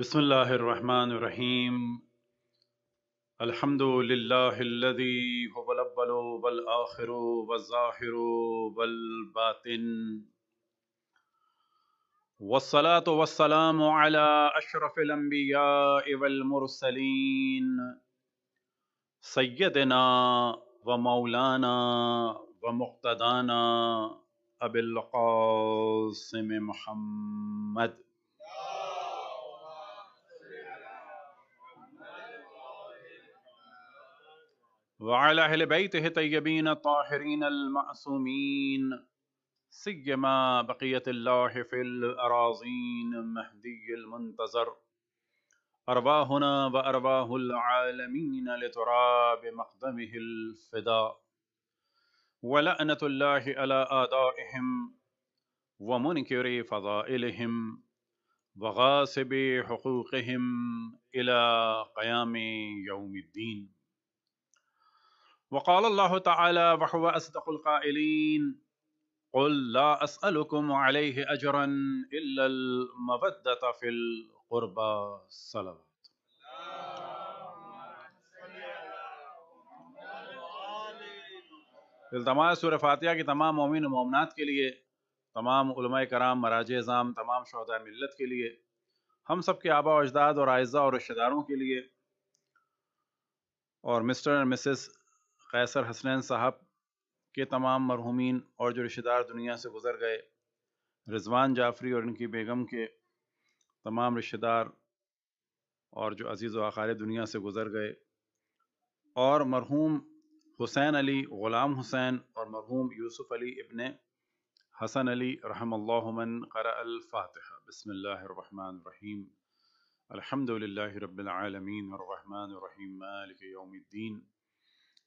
बसमीम अलहमदिल्लादी वलबलो वल आखिर वज़ाहिर वलबातिन वसलात वसलाम अशरफ़िलम्बिया वलमरसलिन सैदना व मौलाना व मुख्तदाना अबिलक़ासम महमद وعلى أهل بيته طيبين الطاهرين المعصومين سيما بقية الله في الأراضين مهدي المنتظر أرباهنا وأرباه العالمين لتراب مقدمه الفداء ولأنة الله على آدائهم ومنكر فضائلهم وغاصب حقوقهم إلى قيام يوم الدين वक़ाल अल्लाह तहुआ असदीन अजरन फ़िलबा सलवा तमाम सुर फातिहा की तमाम मोमिन मोमनात के लिए तमाम कराम मराज ज़ाम तमाम शहदा मिलत के लिए हम सब के आबा अजदाद और आयज़ा और रिश्तेदारों के लिए और mister and missus Kaiser Hasnain sahab के तमाम मरहूमिन और जो रिश्तेदार दुनिया से गुजर गए रिजवान जाफरी और इनकी बेगम के तमाम रिश्तेदार और जो अजीज़ व आकार दुनिया से गुज़र गए और मरहूम हुसैन अली ग़ुलाम हुसैन और मरहूम यूसुफ़ अली इबन हसन अली रहमन कराफ़ातह बसमीम अलहमदिल्ला रहमान रहीम मालिक यौमद्दीन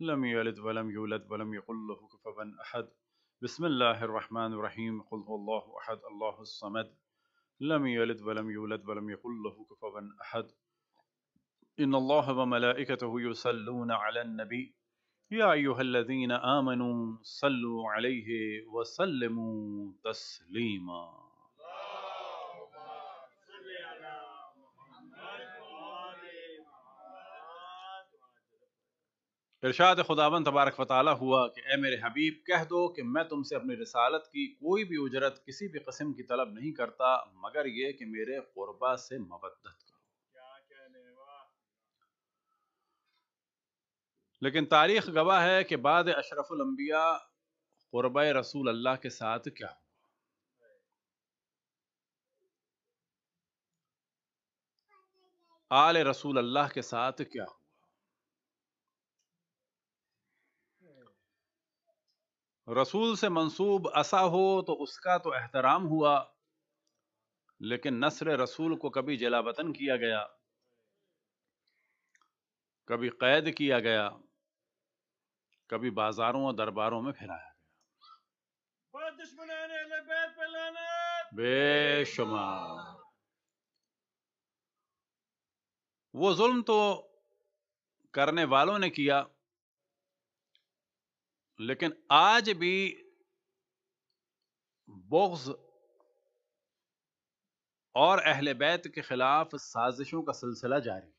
لم يلد ولم يولد ولم يقل له كفوا أحد بسم الله الرحمن الرحيم قل هو الله أحد الله الصمد لم يلد ولم يولد ولم يقل له كفوا أحد إن الله وملائكته يصلون على النبي يا أيها الذين آمنوا صلوا عليه وسلموا تسليماً इर्शाद खुदावन तबारक वाली हुआ कि ए मेरे हबीब कह दो कि मैं तुमसे अपनी रसालत की कोई भी उजरत किसी भी कस्म की तलब नहीं करता मगर ये कि मेरे क़ुरबा से मबदत करो लेकिन तारीख गवाह है कि बाद अशरफुलंबिया क़ुरब रसूल अल्लाह के साथ क्या आल रसूल अल्लाह के साथ क्या रसूल से मंसूब असा हो तो उसका तो एहतराम हुआ लेकिन नसर रसूल को कभी जलावतन किया गया कभी कैद किया गया कभी बाजारों और दरबारों में फिराया गया बेशुमार वो जुल्म तो करने वालों ने किया लेकिन आज भी बोग्ज और अहल बैत के खिलाफ साजिशों का सिलसिला जारी है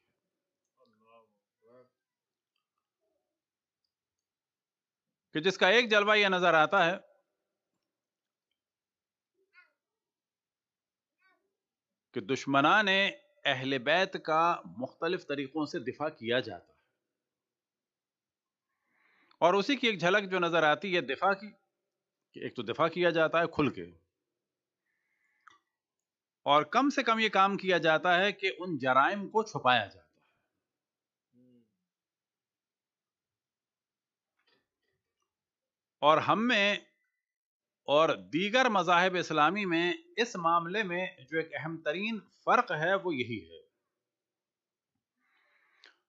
कि जिसका एक जलवा यह नजर आता है कि दुश्मना ने अहल बैत का मुख्तलिफ तरीक़ों से दिफा किया जाता है और उसी की एक झलक जो नजर आती है दिफा की कि एक तो दिफा किया जाता है खुल के और कम से कम ये काम किया जाता है कि उन जराइम को छुपाया जाता है और हम में और दीगर मजाहब इस्लामी में इस मामले में जो एक अहम तरीन फ़र्क है वो यही है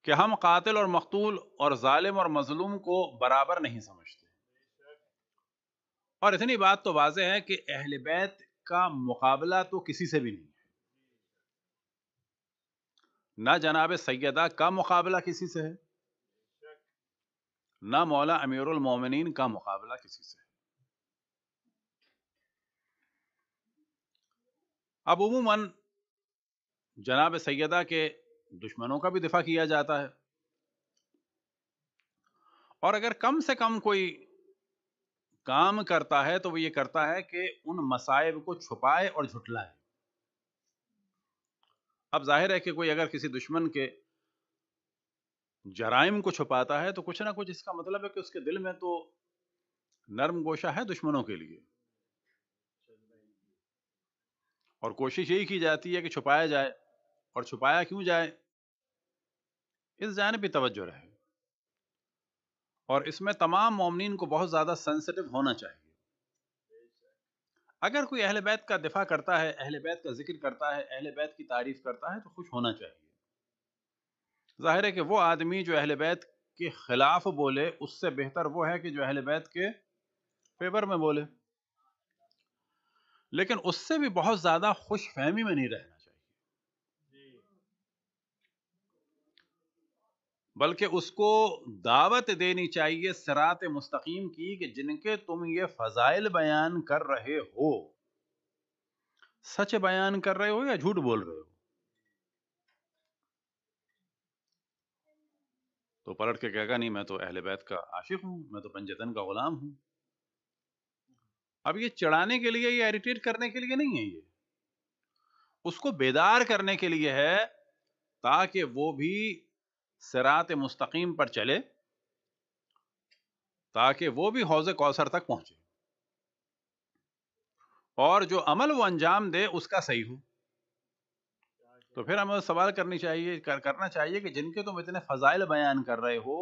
कि हम कातिल और मकतूल और ालिम और मजलूम को बराबर नहीं समझते और इतनी बात तो वाज है कि अहल बैत का मुकाबला तो किसी से भी नहीं है ना जनाब सैदा का मुकाबला किसी से है ना मौला अमीरमिन का मुकाबला किसी से है अब उमूमन जनाब सैदा के दुश्मनों का भी दिफा किया जाता है और अगर कम से कम कोई काम करता है तो वो ये करता है कि उन मसायब को छुपाए और झुटलाए अब जाहिर है कि कोई अगर किसी दुश्मन के जराइम को छुपाता है तो कुछ ना कुछ इसका मतलब है कि उसके दिल में तो नर्म गोशा है दुश्मनों के लिए और कोशिश यही की जाती है कि छुपाया जाए और छुपाया क्यों जाए इस जान भी तवज्जो रहे और इसमें तमाम ममनिन को बहुत ज़्यादा सेंसिटिव होना चाहिए अगर कोई अहले बैत का दिफा करता है अहले बैत का जिक्र करता है अहले बैत की तारीफ करता है तो खुश होना चाहिए ज़ाहिर है कि वो आदमी जो अहले बैत के ख़िलाफ़ बोले उससे बेहतर वो है कि जो अहले बैत के फेवर में बोले लेकिन उससे भी बहुत ज़्यादा खुश फहमी में नहीं रहना बल्कि उसको दावत देनी चाहिए सरात मुस्तकीम की कि जिनके तुम ये फ़जाइल बयान कर रहे हो सच बयान कर रहे हो या झूठ बोल रहे हो तो पलट के कहेगा नहीं मैं तो अहल बैत का आशिक हूं मैं तो पंजतन का गुलाम हूं अब ये चढ़ाने के लिए ये इरिटेट करने के लिए नहीं है ये उसको बेदार करने के लिए है ताकि वो भी सिरात मुस्तकीम पर चले ताकि वो भी हौज कौसर तक पहुंचे और जो अमल वो अंजाम दे उसका सही हो तो फिर हमें सवाल करनी चाहिए कर, करना चाहिए कि जिनके तुम इतने फजाइल बयान कर रहे हो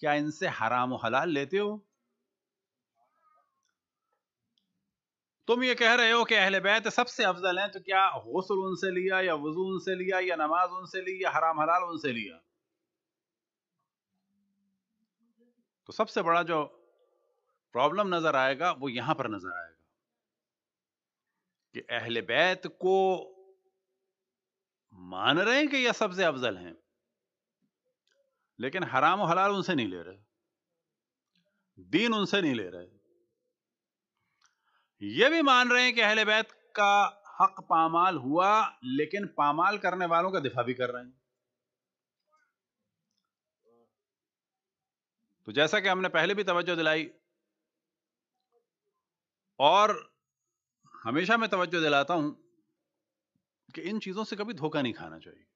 क्या इनसे हराम हलाल लेते हो तुम ये कह रहे हो कि अहल बैत सबसे अफजल हैं तो क्या हौसल उनसे लिया या वजू उनसे लिया या नमाज उनसे ली या हराम हलाल उनसे लिया तो सबसे बड़ा जो प्रॉब्लम नज़र आएगा वो यहां पर नज़र आएगा कि अहले बैत को मान रहे हैं कि यह सबसे अफजल हैं लेकिन हराम और हलाल उनसे नहीं ले रहे दीन उनसे नहीं ले रहे यह भी मान रहे हैं कि अहल बैत का हक पामाल हुआ लेकिन पामाल करने वालों का दिफा भी कर रहे हैं तो जैसा कि हमने पहले भी तवज्जो दिलाई और हमेशा मैं तवज्जो दिलाता हूं कि इन चीजों से कभी धोखा नहीं खाना चाहिए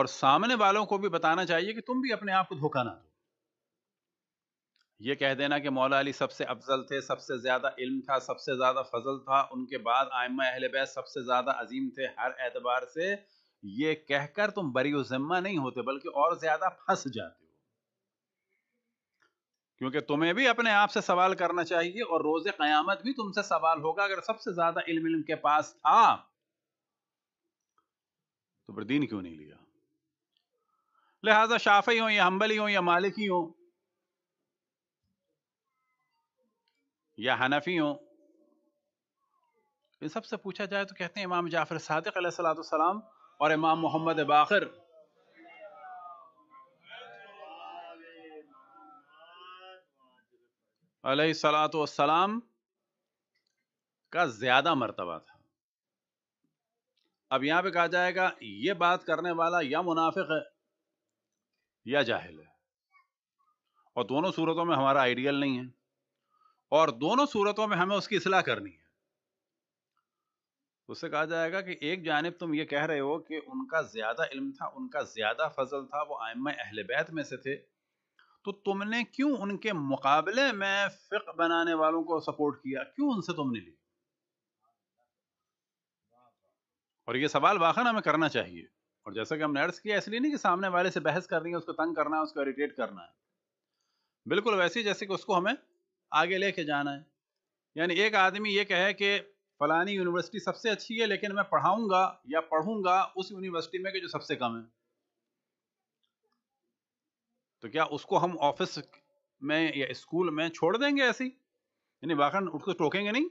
और सामने वालों को भी बताना चाहिए कि तुम भी अपने आप को धोखा ना दो ये कह देना कि मौला अली सबसे अफजल थे सबसे ज़्यादा इल्म था सबसे ज़्यादा फजल था उनके बाद आयमा अहल बैत सबसे ज़्यादा अजीम थे हर एतबार से ये कहकर तुम बरी जिम्मा नहीं होते बल्कि और ज्यादा फंस जाते हो क्योंकि तुम्हें भी अपने आप से सवाल करना चाहिए और रोज कयामत भी तुमसे सवाल होगा अगर सबसे ज्यादा इल्म इल्म के पास था तो फिर दीन क्यों नहीं लिया लिहाजा शाफी हो या हम्बली हो या मालिकी हो या हनफी हो इन सबसे पूछा जाए तो कहते हैं इमाम जाफर सदक सलाम और इमाम मोहम्मद बाखिर सलातम का ज़्यादा मरतबा था अब यहां पे कहा जाएगा ये बात करने वाला या मुनाफिक है या जाहिल है और दोनों सूरतों में हमारा आइडियल नहीं है और दोनों सूरतों में हमें उसकी असलाह करनी है उससे कहा जाएगा कि एक जानब तुम ये कह रहे हो कि उनका ज़्यादा इल्म था उनका ज़्यादा फजल था वो आयम अहल बैत में से थे तो तुमने क्यों उनके मुकाबले में फ़िक बनाने वालों को सपोर्ट किया क्यों उनसे तुमने ली और ये सवाल वाखन हमें करना चाहिए और जैसा कि हमने अर्ज किया इसलिए नहीं कि सामने वाले से बहस करनी है उसको तंग करना है उसको इरीटेट करना है बिल्कुल वैसे ही जैसे कि उसको हमें आगे लेके जाना है यानी एक आदमी ये कहे कि फ़लानी यूनिवर्सिटी सबसे अच्छी है लेकिन मैं पढ़ाऊंगा या पढ़ूंगा उस यूनिवर्सिटी में कि जो सबसे कम है तो क्या उसको हम ऑफिस में या स्कूल में छोड़ देंगे ऐसी यानी वाकन उसको टोकेंगे नहीं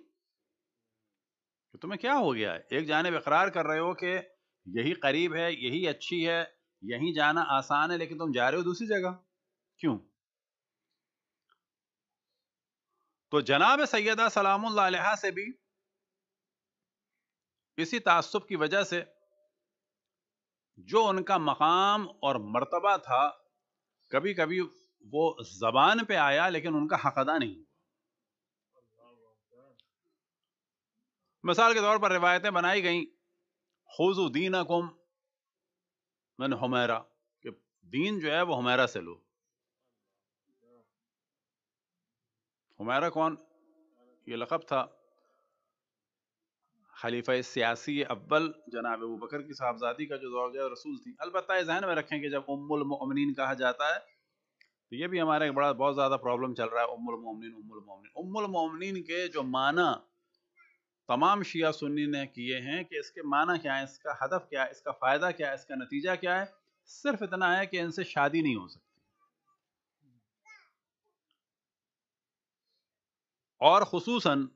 कि तुम्हें क्या हो गया है एक जाने बकरार कर रहे हो कि यही करीब है यही अच्छी है यही जाना आसान है लेकिन तुम जा रहे हो दूसरी जगह क्यों तो जनाब सैदा सलाम से भी इसी तसब की वजह से जो उनका मकाम और मरतबा था कभी कभी वो ज़बान पे आया लेकिन उनका हक अदा नहीं मिसाल के तौर पर रिवायतें बनाई गई खुजुद्दीन कुम मैंने हमेरा कि दीन जो है वो हमेरा से लो हमेरा कौन ये लकब था ख़लीफा सियासी अव्वल जनाब अबू बकर की साहबजादी का जो दौर रसूल थी अलबत् जहन में रखें कि जब उम्मिन कहा जाता है तो ये भी हमारा एक बड़ा बहुत ज़्यादा प्रॉब्लम चल रहा है उम्मिन उम्मिन उम्मिन के जो माना तमाम शिया सुन्नी ने किए हैं कि इसके माना क्या है इसका हदफ क्या है इसका फ़ायदा क्या है इसका नतीजा क्या है सिर्फ इतना है कि इनसे शादी नहीं हो सकती और खसूसन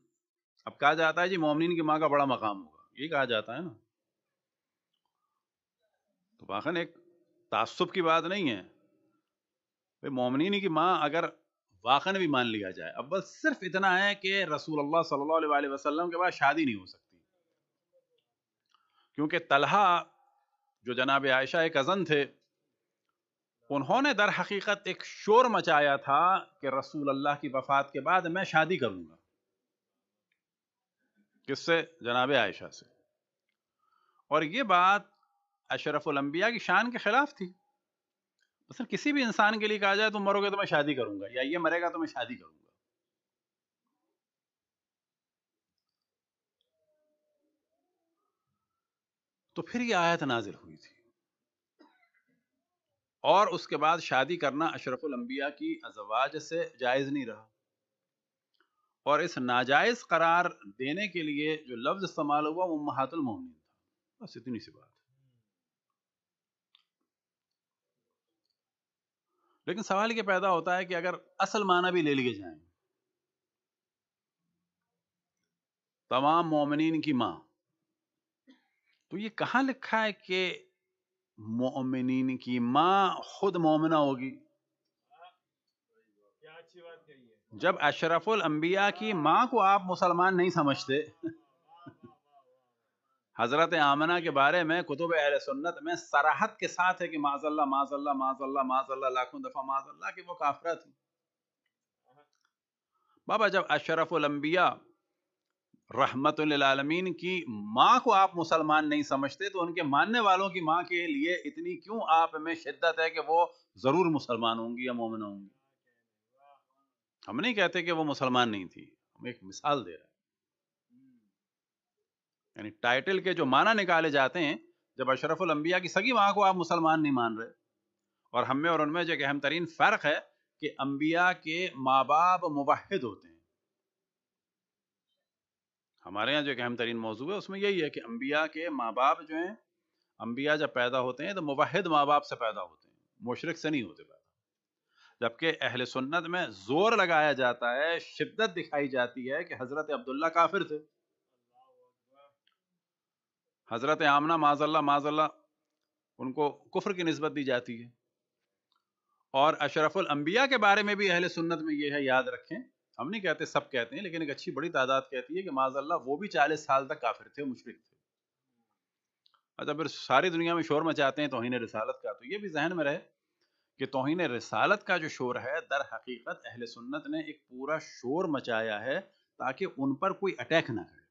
अब कहा जाता है जी मोमिन की माँ का बड़ा मकाम होगा ये कहा जाता है ना तो वाखन एक तासुब की बात नहीं है भाई मोमिन की माँ अगर वाकन भी मान लिया जाए अब बस सिर्फ इतना है कि रसूल अल्लाह सल्लल्लाहु अलैहि वसल्लम के बाद शादी नहीं हो सकती क्योंकि तलहा जो जनाब आयशा एक कज़न थे उन्होंने दर हकीकत एक शोर मचाया था कि रसूल अल्लाह की वफ़ात के बाद मैं शादी करूँगा किससे जनाब आयशा से और ये बात अशरफुलंबिया की शान के ख़िलाफ़ थी मतलब किसी भी इंसान के लिए कहा जाए तुम तो मरोगे तो मैं शादी करूंगा या ये मरेगा तो मैं शादी करूंगा तो फिर ये आयत नाजिल हुई थी और उसके बाद शादी करना अशरफुलंबिया की अजवाज से जायज़ नहीं रहा और इस नाजायज़ करार देने के लिए जो लफ्ज़ इस्तेमाल हुआ वो महातुलमोमिन था बस इतनी सी बात लेकिन सवाल ये पैदा होता है कि अगर असल माना भी ले लिए जाए तमाम मोमिन की माँ तो ये कहां लिखा है कि मोमिन की माँ खुद मोमिना होगी जब अशरफुल अंबिया की माँ को आप मुसलमान नहीं समझते हज़रत आमना के बारे में कुतुब अहल सुन्नत में सराहत के साथ है कि माजल्ला माजल्ला माजल्ला माजल्ला लाखों दफ़ा माजल्ला कि वो काफरा थी बाबा जब अशरफुल अम्बिया रहमतमीन की माँ को आप मुसलमान नहीं समझते तो उनके मानने वालों की माँ के लिए इतनी क्यों आप में शिद्दत है कि वो ज़रूर मुसलमान होंगी या मोमिन होंगी हम नहीं कहते कि वो मुसलमान नहीं थी हम एक मिसाल दे रहे हैं यानी टाइटल के जो माना निकाले जाते हैं जब अशरफुल अंबिया की सगी माँ को आप मुसलमान नहीं मान रहे और हमें और उनमें जो अहम तरीन फ़र्क है कि अम्बिया के माँ बाप मुबाहिद होते हैं हमारे यहाँ जो अहम तरीन मौजू है उसमें यही है कि अंबिया के माँ बाप जो हैं अंबिया जब पैदा होते हैं तो मुबाहिद माँ बाप से पैदा होते हैं मुशरक से नहीं होते पैदा जबकि अहल सुन्नत में जोर लगाया जाता है शिद्दत दिखाई जाती है कि हजरत अब्दुल्ला काफिर थे हजरत आमना माजल्ला माजल्ला उनको कुफर की नस्बत दी जाती है और अशरफुल अंबिया के बारे में भी अहल सुन्नत में यह है याद रखें हम नहीं कहते सब कहते हैं लेकिन एक अच्छी बड़ी तादाद कहती है कि माजल्ला वो भी चालीस साल तक काफिर थे मुशरक थे अच्छा फिर सारी दुनिया में शोर मचाते हैं तो ने रसालत का तो ये भी जहन में रहे कि तोहन रसालत का जो शोर है दर हकीकत अहल सुन्नत ने एक पूरा शोर मचाया है ताकि उन पर कोई अटैक ना करे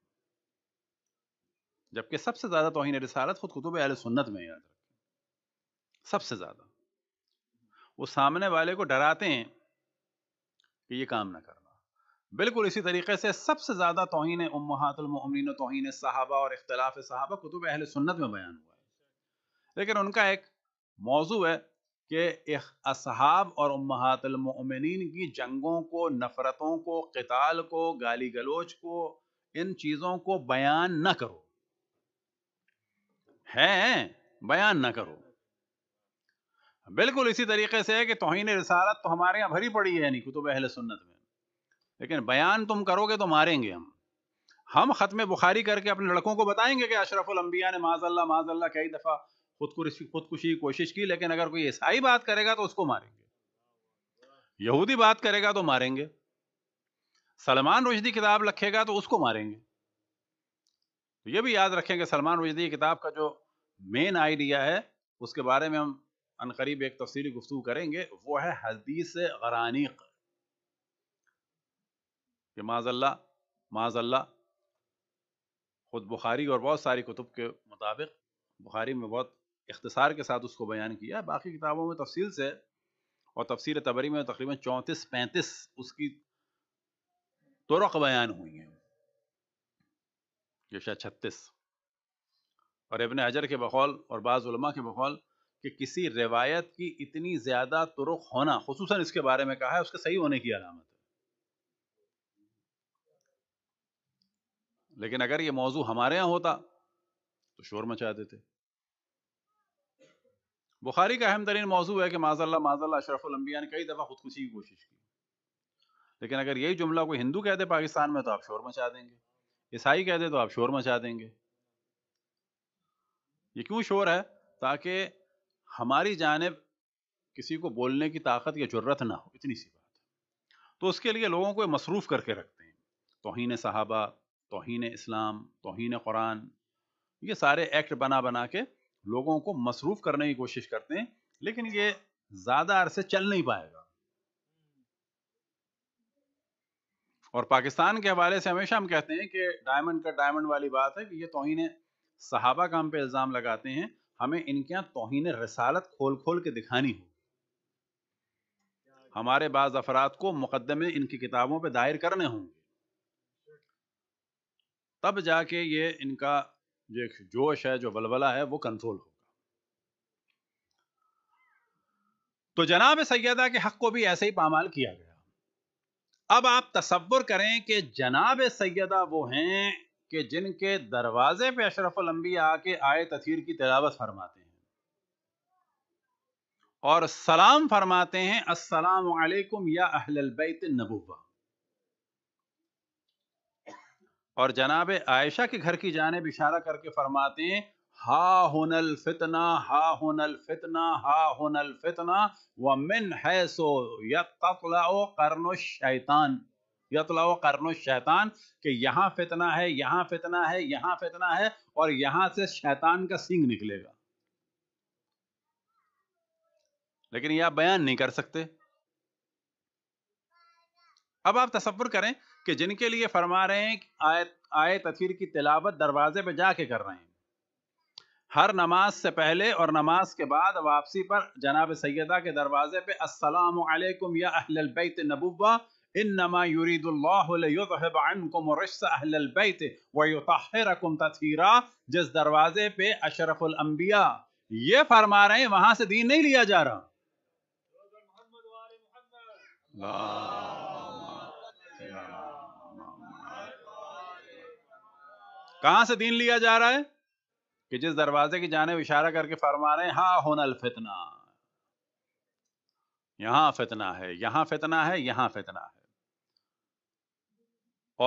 जबकि सबसे ज़्यादा तोहन रसालत खुद खुतुब अहल सुन्नत में याद रखें सबसे ज़्यादा वो सामने वाले को डराते हैं कि ये काम ना करना बिल्कुल इसी तरीके से सबसे ज़्यादा तोहन उमहातुलमिन तोहन साहबा और इख्तलाफ साहबा कुतुब अहल सुन्नत में बयान हुआ है लेकिन उनका एक मौजू है कि असहाब और उम्मातमिन की जंगों को नफ़रतों को कताल को गाली गलोच को इन चीज़ों को बयान न करो है बयान न करो बिल्कुल इसी तरीके से है कि तोहन रसालत तो हमारे यहाँ भरी पड़ी है नहीं कुतुब अहल सुन्नत में लेकिन बयान तुम करोगे तो मारेंगे हम हम ख़त्म बुखारी करके अपने लड़कों को बताएंगे कि अशरफुलम्बिया ने माजल्ला माजल्ला कई दफ़ा खुदकुशी खुदकुशी की कोशिश की लेकिन अगर कोई ईसाई बात करेगा तो उसको मारेंगे यहूदी बात करेगा तो मारेंगे सलमान रुशदी किताब लिखेगा तो उसको मारेंगे तो ये भी याद रखेंगे सलमान रुशदी किताब का जो मेन आइडिया है उसके बारे में हम अनकरीब एक तफसीली गुफ्तु करेंगे वो है हदीस गरानीक कि माजल्ला माजल्ला खुद बुखारी और बहुत सारी कुतुब के मुताबिक बुखारी में बहुत इख्तसार के साथ उसको बयान किया बाकी किताबों में तफसील से और तफसीर तबरी में तकरीबन चौंतीस पैंतीस उसकी तुरक बयान हुई हैं ये छत्तीस और इबन हजर के बखौल और बाज़ुलमा के बखौल कि किसी रिवायत की इतनी ज़्यादा तुरक होना खसूस इसके बारे में कहा है उसके सही होने की अलामत है लेकिन अगर ये मौजू हमारे यहाँ होता तो शोर मचा देते बुखारी का अहम तरीन मौजू है कि माजल्ला माजल्ला अशरफुलम्बिया ने कई दफ़ा खुदकुशी की कोशिश की लेकिन अगर यही जुमला कोई हिंदू कह दे पाकिस्तान में तो आप शोर मचा देंगे ईसाई कह दे तो आप शोर मचा देंगे ये क्यों शोर है ताकि हमारी जानब किसी को बोलने की ताकत या जरूरत ना हो इतनी सी बात है तो उसके लिए लोगों को मसरूफ़ करके रखते हैं तोहन सहाबा तोहन इस्लाम तोहन कुरान ये सारे एक्ट बना बना के लोगों को मसरूफ करने की कोशिश करते हैं लेकिन ये ज्यादा अरसे चल नहीं पाएगा और पाकिस्तान के हवाले से हमेशा हम कहते हैं कि डायमंड का डायमंड वाली बात है कि ये तोहिन सहाबा काम पे इल्ज़ाम लगाते हैं हमें इनके यहाँ तोहिन रसालत खोल खोल के दिखानी हो हमारे बाज़ अफराद को मुकदमे इनकी किताबों पर दायर करने होंगे तब जाके ये इनका जो एक जोश है जो वलवला है वो कंट्रोल होगा तो जनाब सैदा के हक को भी ऐसे ही पामाल किया गया अब आप तस्वुर करें कि जनाब सैदा वो हैं कि जिनके दरवाजे पे लंबी आके आए तथीर की तिलावत फरमाते हैं और सलाम फरमाते हैं असलकुम या अहलबैत नबुवा और जनाब आयशा के घर की जाने इशारा करके फरमाते हैं हा हुनल फितना हा हुनल फितना हा हुनल फितना व मिन है सो यतलाओ करनो शैतान यतलाओ करनो शैतान कि यहाँ फितना है यहाँ फितना है यहाँ फितना है और यहाँ से शैतान का सिंग निकलेगा लेकिन यह बयान नहीं कर सकते अब आप तस्वुर करें कि जिनके लिए फरमा रहे हैं कि आयत आय की तिलावत दरवाजे पर जाके कर रहे हैं हर नमाज से पहले और नमाज के बाद वापसी पर जनाब सैदा के दरवाजे पे अस्सलाम वालेकुम या अहल बैत नबुवा इन्नमा व वयुतहरकुम तथीरा जिस दरवाजे पे अशरफुल अंबिया ये फरमा रहे हैं वहां से दीन नहीं लिया जा रहा कहां से दीन लिया जा रहा है कि जिस दरवाजे की जाने इशारा करके फरमा रहे हैं हा होनल फितना यहां फितना है यहां फितना है यहां फितना है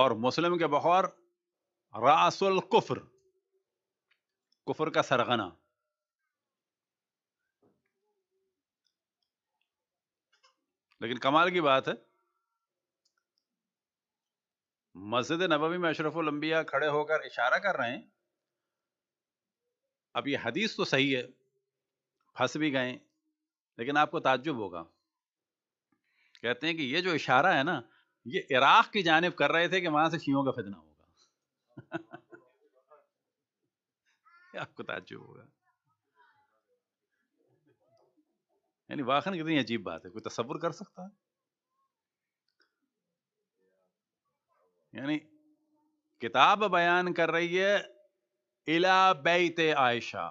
और मुस्लिम के बहौर रासुल कुफर कुफर का सरगना लेकिन कमाल की बात है मस्जिद नबवी में लंबिया खड़े होकर इशारा कर रहे हैं अब ये हदीस तो सही है फंस भी गए लेकिन आपको ताज्जुब होगा कहते हैं कि ये जो इशारा है ना ये इराक की जानब कर रहे थे कि वहां से शीयों का फितना होगा आपको ताज्जुब होगा यानी वाखन कितनी अजीब बात है कोई तस्वुर कर सकता है यानी किताब बयान कर रही है इला बैत आयशा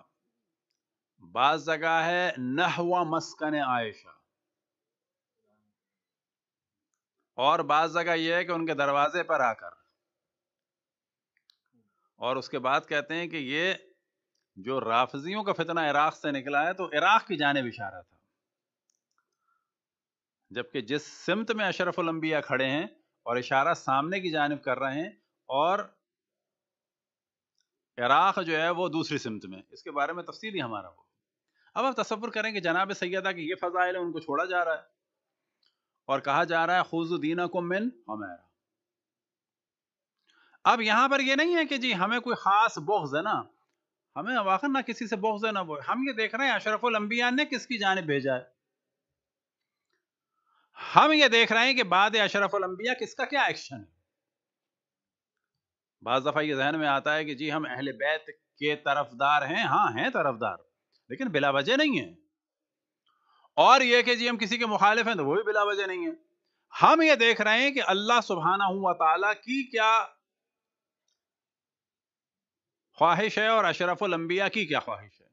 बाज जगह है नहवा मस्कन आयशा और बाज जगह यह है कि उनके दरवाजे पर आकर और उसके बाद कहते हैं कि ये जो राफजियों का फितना इराक से निकला है तो इराक की जानब इशारा था जबकि जिस सिमत में अशरफुलम्बिया खड़े हैं और इशारा सामने की जानब कर रहे हैं और इराक़ जो है वो दूसरी सिमत में इसके बारे में तफसीली हमारा वो अब आप तस्वुर करें कि जनाब सैदा के ये फ़ज़ाइल है उनको छोड़ा जा रहा है और कहा जा रहा है खुजुद्दीना को मिन हमारा अब यहां पर ये नहीं है कि जी हमें कोई ख़ास बोख्ज है ना हमें वाक़ ना किसी से बोख्ज है ना वो हम ये देख रहे हैं अशरफुलम्बिया ने किसकी जानब भेजा है हम ये देख रहे हैं कि बाद अलंबिया किसका क्या एक्शन है बाज दफ़ा ये जहन में आता है कि जी हम अहल बैत के तरफदार हैं हाँ हैं तरफदार लेकिन बिला वजह नहीं है और यह कि जी हम किसी के मुखालिफ हैं तो वो भी बिला वजह नहीं है हम ये देख रहे हैं कि अल्लाह सुबहाना तला की क्या ख्वाहिश है और अलंबिया की क्या ख्वाहिश है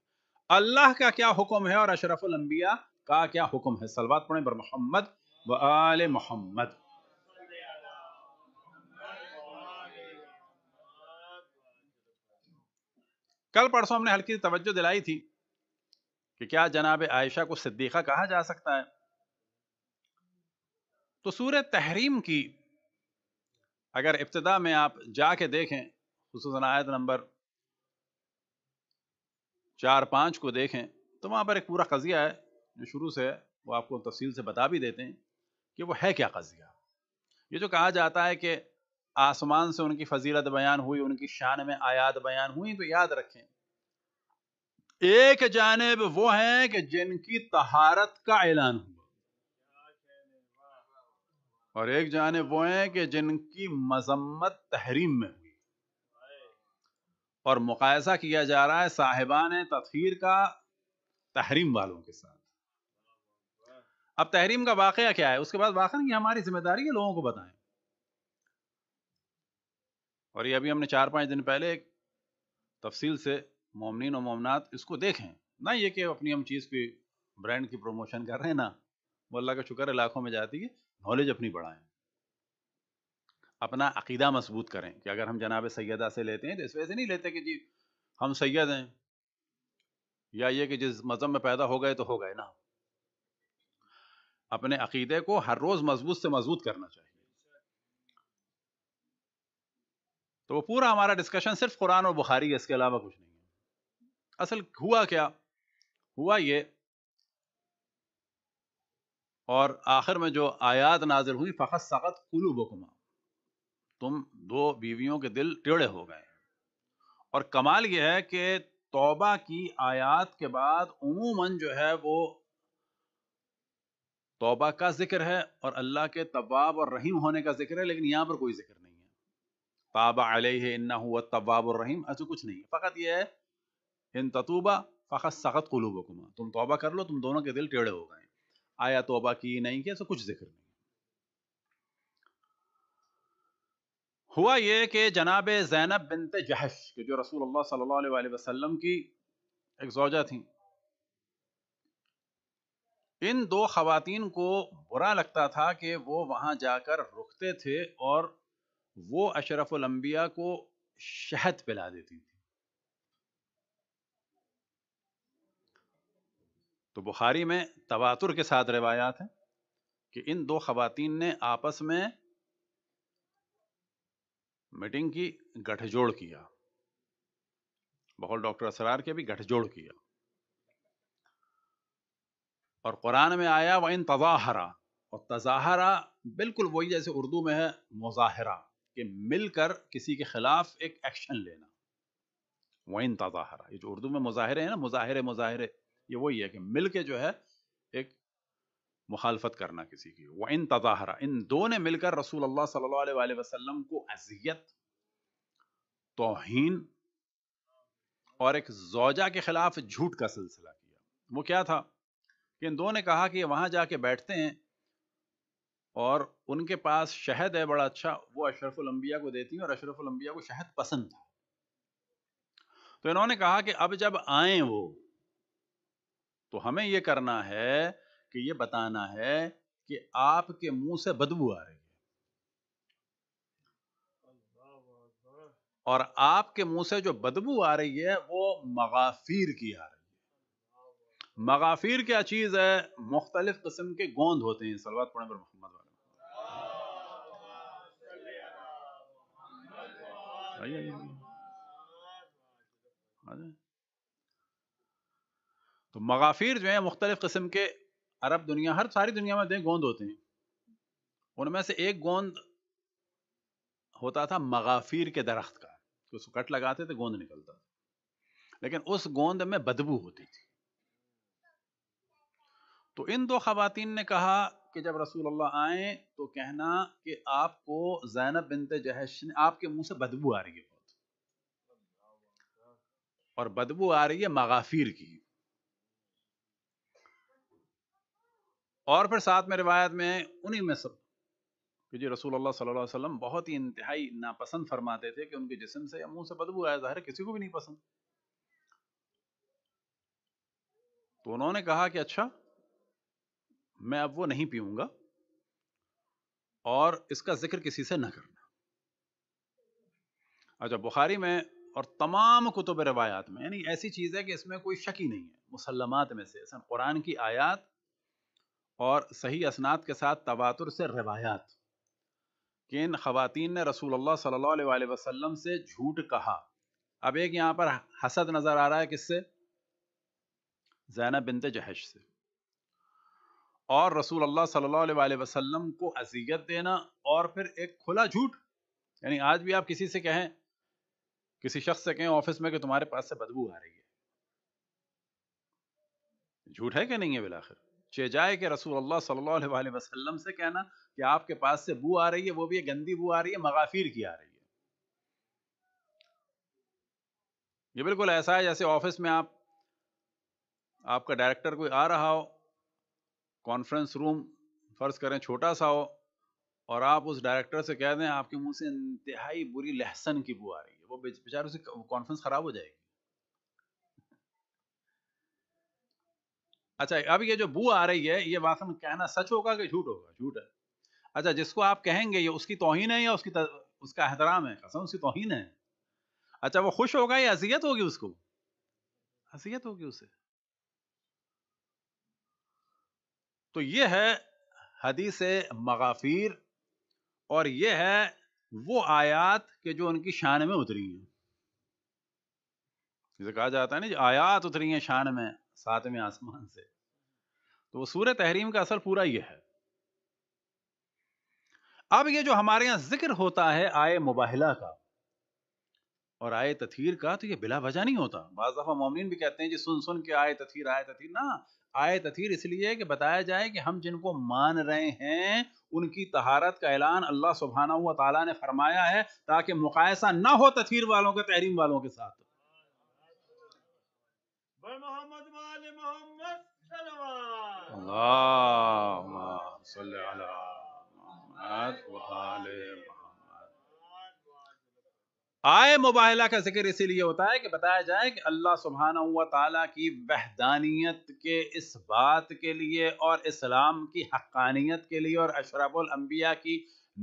अल्लाह का क्या हुक्म है और अलंबिया का क्या हुक्म है सलवा पढ़े बर मोहम्मद व आल मोहम्मद कल परसों हमने हल्की तवज्जो दिलाई थी कि क्या जनाब आयशा को सिद्दीक़ा कहा जा सकता है तो सूर तहरीम की अगर इब्तदा में आप जाके देखें खसूस आयत नंबर चार पांच को देखें तो वहां पर एक पूरा कज़िया है जो शुरू से वो आपको तफसील से बता भी देते हैं कि वो है क्या कजिया ये जो कहा जाता है कि आसमान से उनकी फजीलत बयान हुई उनकी शान में आयात बयान हुई तो याद रखें एक जानब वो हैं कि जिनकी तहारत का ऐलान हुआ और एक जानब वो हैं कि जिनकी मजम्मत तहरीम में हुई और मुकायसा किया जा रहा है साहिबान तथहीर का तहरीम वालों के साथ अब तहरीम का वाक़ क्या है उसके बाद वाक़ ये हमारी जिम्मेदारी है लोगों को बताएं और ये अभी हमने चार पाँच दिन पहले एक तफसील से ममिन और ममनात इसको देखें ना ये कि अपनी हम चीज़ की ब्रांड की प्रमोशन कर रहे हैं ना वो अल्लाह का शुक्र इलाकों लाखों में जाती है नॉलेज अपनी बढ़ाएं अपना अकीदा मजबूत करें कि अगर हम जनाब सैदा से लेते हैं तो इस वजह से नहीं लेते कि जी हम सैद हैं या ये कि जिस मज़हब में पैदा हो गए तो हो गए ना अपने अकीदे को हर रोज़ मजबूत से मजबूत करना चाहिए तो वो पूरा हमारा डिस्कशन सिर्फ कुरान और बुखारी है इसके अलावा कुछ नहीं है असल हुआ क्या हुआ ये और आखिर में जो आयात नाजिल हुई फ़खत सख़त कुलू बकुमा तुम दो बीवियों के दिल टेढ़े हो गए और कमाल यह है कि तौबा की आयात के बाद उमूमन जो है वो तोबा का जिक्र है और अल्लाह के तवाब और रहीम होने का जिक्र है लेकिन यहाँ पर कोई जिक्र नहीं है ताबा अलह इन्ना हुआ तवाब और रहीम ऐसा कुछ नहीं है फ़कत यह है इन ततूबा फ़कत सख़त कुमा तुम तोबा कर लो तुम दोनों के दिल टेढ़े हो गए आया तोबा की नहीं किया ऐसा कुछ जिक्र नहीं हुआ ये कि जनाब जैनब बिनते जहश के जो रसूल अल्लाह सल्लल्लाहु अलैहि वसल्लम की एक जोजा थी इन दो खातन को बुरा लगता था कि वो वहाँ जाकर रुकते थे और वो अशरफलम्बिया को शहद पिला देती थी तो बुखारी में तवातुर के साथ रवायात है कि इन दो खातन ने आपस में मीटिंग की गठजोड़ किया बहुत डॉक्टर असरार के भी गठजोड़ किया और कुरान में आया व इन तजाहरा और तजाहरा बिल्कुल वही जैसे उर्दू में है मुजाहरा कि मिलकर किसी के खिलाफ एक एक्शन लेना व इन तजाहरा ये जो उर्दू में मुजाहरे हैं ना मुजाहरे मुजाहरे ये वही है कि मिल के जो है एक मुखालफत करना किसी की व इन तजाहरा इन दो ने मिलकर रसूल अल्लाह सल्लल्लाहु अलैहि वसल्लम को अजियत तोहन और एक जौजा के खिलाफ झूठ का सिलसिला किया वो क्या था कि इन दो ने कहा कि वहां जाके बैठते हैं और उनके पास शहद है बड़ा अच्छा वो अशरफुलम्बिया को देती हैं और अशरफुलम्बिया को शहद पसंद था तो इन्होंने कहा कि अब जब आए वो तो हमें ये करना है कि ये बताना है कि आपके मुंह से बदबू आ रही है और आपके मुंह से जो बदबू आ रही है वो मगाफिर की आ रही है मगाफिर क्या चीज़ है मुख्तलिफ किस्म के गोंद होते हैं सलवात पढ़ने पर मोहम्मद वाले तो मगाफिर जो है मुख्तलिफ किस्म के अरब दुनिया हर सारी दुनिया में गोंद होते हैं उनमें से एक गोंद होता था मगाफिर के दरख्त का उसको कट लगाते थे गोंद निकलता था लेकिन उस गोंद में बदबू होती थी तो इन दो खातन ने कहा कि जब रसूल अल्लाह आए तो कहना कि आपको जैनब बिनते जहश ने आपके मुंह से बदबू आ रही है बहुत और बदबू आ रही है मगाफिर की और फिर साथ में रिवायत में उन्हीं में सब क्योंकि जी रसूल अल्लाह सल्लल्लाहु अलैहि वसल्लम बहुत ही इंतहाई नापसंद फरमाते थे कि उनके जिसम से या मुंह से बदबू आया ज़ाहिर किसी को भी नहीं पसंद तो उन्होंने कहा कि अच्छा मैं अब वो नहीं पीऊँगा और इसका जिक्र किसी से न करना अच्छा बुखारी में और तमाम कुतुब रवायात में यानी ऐसी चीज़ है कि इसमें कोई शक ही नहीं है मुसलमात में से कुरान की आयात और सही असनात के साथ तवातुर से रवायात कि इन ख़वातीन ने रसूल सल्लल्लाहु अलैहि से झूठ कहा अब एक यहाँ पर हसद नज़र आ रहा है किससे जैनब बिनते जहश से और रसूल अल्लाह सल्लल्लाहु अलैहि वसल्लम को अजियत देना और फिर एक खुला झूठ यानी आज भी आप किसी से कहें किसी शख्स से कहें ऑफिस में कि तुम्हारे पास से बदबू आ रही है झूठ है कि नहीं है बिलाखिर चेजाए के रसूल अल्लाह सल्लल्लाहु अलैहि वसल्लम से कहना कि आपके पास से बू आ रही है वो भी एक गंदी बू आ रही है मगाफिर की आ रही है ये बिल्कुल ऐसा है जैसे ऑफिस में आप आपका डायरेक्टर कोई आ रहा हो कॉन्फ्रेंस रूम फ़र्ज़ करें छोटा सा हो और आप उस डायरेक्टर से कह दें आपके मुंह से इंतहाई बुरी लहसन की बुआ आ रही है वो बेचारे से कॉन्फ्रेंस ख़राब हो जाएगी अच्छा अब ये जो बू आ रही है ये में कहना सच होगा कि झूठ होगा झूठ है अच्छा जिसको आप कहेंगे ये उसकी तोहिन है या उसकी उसका एहतराम है कसम उसकी तोहिन है अच्छा वो खुश होगा या असीयत होगी उसको असीयत होगी उसे तो ये है हदीस मगाफिर और ये है वो आयात के जो उनकी शान में उतरी हैं जिसे कहा जाता है ना जो आयात उतरी हैं शान में सातवें आसमान से तो वो सूर्य तहरीम का असर पूरा ये है अब ये जो हमारे यहाँ जिक्र होता है आय मुबाहला का और आय तथीर का तो ये बिला वजह नहीं होता बाज दफ़ा मोमिन भी कहते हैं जी सुन सुन के आय तथीर आय तथीर ना आय तथीर इसलिए कि बताया जाए कि हम जिनको मान रहे हैं उनकी तहारत का ऐलान अल्लाह सुबहाना हुआ ताला ने फरमाया है ताकि मुकायसा ना हो तथीर वालों के तहरीम वालों के साथ अल्लाह आए मुबाहला का जिक्र इसीलिए होता है कि बताया जाए कि अल्लाह सुबहाना हुआ ताला की वहदानियत के इस बात के लिए और इस्लाम की हक्कानियत के लिए और अशरफुल की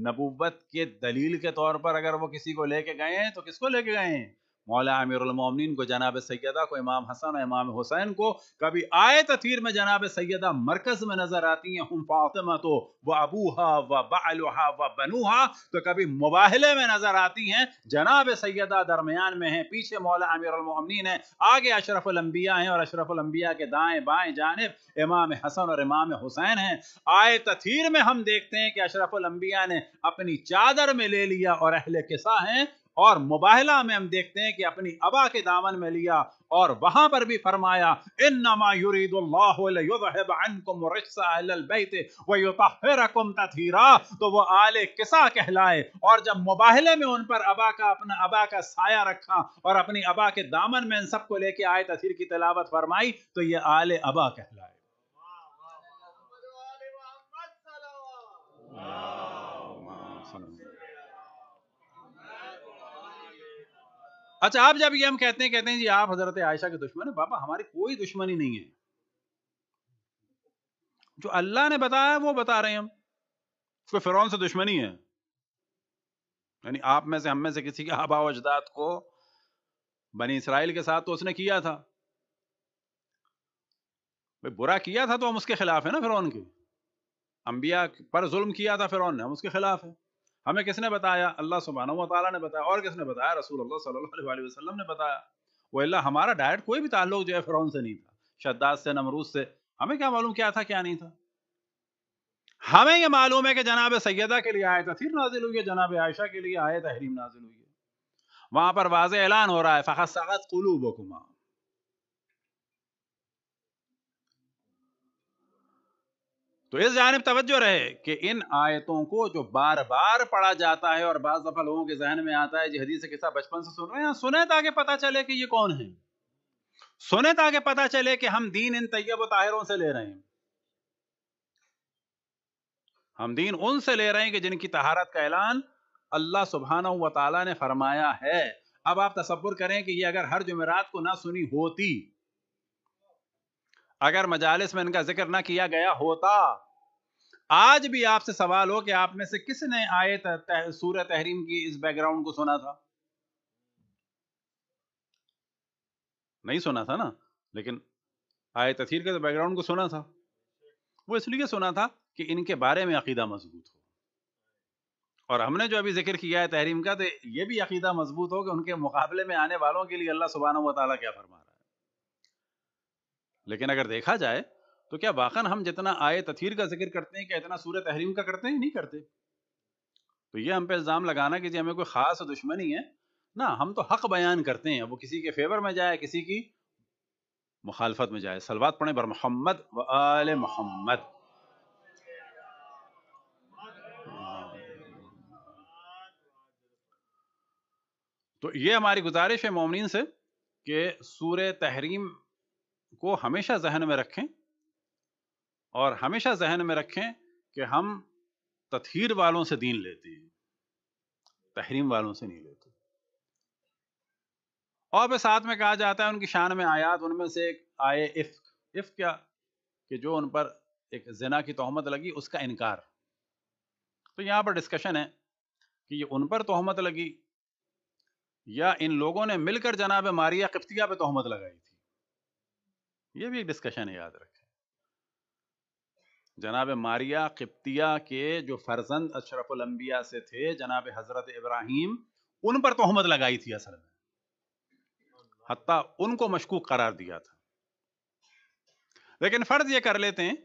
नबूवत के दलील के तौर पर अगर वो किसी को लेके गए हैं तो किसको लेके गए हैं मौला अमीरमिन को जनाब सैदा को इमाम हसन और इमाम हुसैन को कभी आए तथीर में जनाब सैदा मरकज में नजर आती हैं हम फातिमा तो व अबूहा व बालहा व बनूहा तो कभी मुबाहले में नजर आती हैं जनाब सैदा दरमियान में हैं पीछे मौला अमीरमिन है आगे अशरफुलंबिया हैं और अशरफुलंबिया के दाएँ बाएँ जानब इमाम हसन और इमाम हुसैन हैं आए तथीर में हम देखते हैं कि अशरफुलंबिया ने अपनी चादर में ले लिया और अहल किसा हैं और मुबाहला में हम देखते हैं कि अपनी अबा के दामन में लिया और वहां पर भी फरमाया तो वो आले किसा कहलाए और जब मुबाहले में उन पर अबा का अपना अबा का साया रखा और अपनी अबा के दामन में इन सबको लेके आए तथीर की तलावत फरमाई तो ये आले अबा कहलाए Wow. अच्छा आप जब ये हम कहते हैं कहते हैं जी आप हजरत आयशा के दुश्मन है बाबा हमारी कोई दुश्मनी नहीं है जो अल्लाह ने बताया वो बता रहे हैं हम उसको फिरौन से दुश्मनी है यानी आप में से हम में से किसी के आबा अजदाद को बनी इसराइल के साथ तो उसने किया था भाई बुरा किया था तो हम उसके खिलाफ है ना फिरौन के अंबिया पर जुल्म किया था फिरौन ने हम उसके खिलाफ है हमें किसने बताया अल्लाह सुबहान तला ने बताया और किसने बताया रसूल सल्लाम ने बताया वल्ला हमारा डायरेक्ट कोई भी ताल्लुक जो है फिर से नहीं था शद्दाद से नमरूज से हमें क्या मालूम क्या था क्या नहीं था हमें यह मालूम है कि जनाब सैदा के लिए थे फिर नाजिल हुई है जनाब आयशा के लिए आए हरीम नाजिल हुई है वहां पर वाज ऐलान हो रहा है फ़खत सगत कलूबकुमा तो इस जानब तवज्जो रहे कि इन आयतों को जो बार बार पढ़ा जाता है और बाज़ दफ़ा लोगों के जहन में आता है जी हदीस किस्सा बचपन से सुन रहे हैं सुने ताकि पता चले कि ये कौन है सुने ताकि पता चले कि हम दीन इन तैयब ताहिरों से ले रहे हैं हम दीन उनसे ले रहे हैं कि जिनकी तहारत का ऐलान अल्लाह सुबहाना हुआ तला ने फरमाया है अब आप तस्वुर करें कि ये अगर हर जुमेरात को ना सुनी होती अगर मजालिस में इनका जिक्र ना किया गया होता आज भी आपसे सवाल हो कि आप में से किसने आए सूर तहरीम की इस बैकग्राउंड को सुना था नहीं सुना था ना लेकिन आए तथीर के तो बैकग्राउंड को सुना था वो इसलिए सुना था कि इनके बारे में अकीदा मजबूत हो और हमने जो अभी जिक्र किया है तहरीम का तो ये भी अकीदा मजबूत हो कि उनके मुकाबले में आने वालों के लिए अल्लाह सुबहाना वाली क्या फरमा लेकिन अगर देखा जाए तो क्या वाकन हम जितना आए तथीर का जिक्र करते हैं क्या इतना सूर्य तहरीम का करते हैं नहीं करते तो ये हम पे इल्ज़ाम लगाना कि जी हमें कोई ख़ास दुश्मनी है ना हम तो हक बयान करते हैं वो किसी के फेवर में जाए किसी की मुखालफत में जाए सलवात पढ़े बर मोहम्मद व आल मोहम्मद तो ये हमारी गुजारिश है मोमिन से कि सूर तहरीम को हमेशा जहन में रखें और हमेशा जहन में रखें कि हम तथहीर वालों से दीन लेते हैं तहरीम वालों से नहीं लेते और फिर साथ में कहा जाता है उनकी शान में आयात उनमें से एक आए इफ इफ क्या कि जो उन पर एक जना की तोहमत लगी उसका इनकार तो यहां पर डिस्कशन है कि ये उन पर तोहमत लगी या इन लोगों ने मिलकर जनाब मारिया किफ्तिया पे तोहमत लगाई थी ये भी एक डिस्कशन है याद रखें जनाब मारिया किप्तिया के जो फर्जंद अशरफुलम्बिया से थे जनाब हज़रत इब्राहिम उन पर तोहमत लगाई थी असल में हत्ता उनको मशकूक करार दिया था लेकिन फ़र्ज ये कर लेते हैं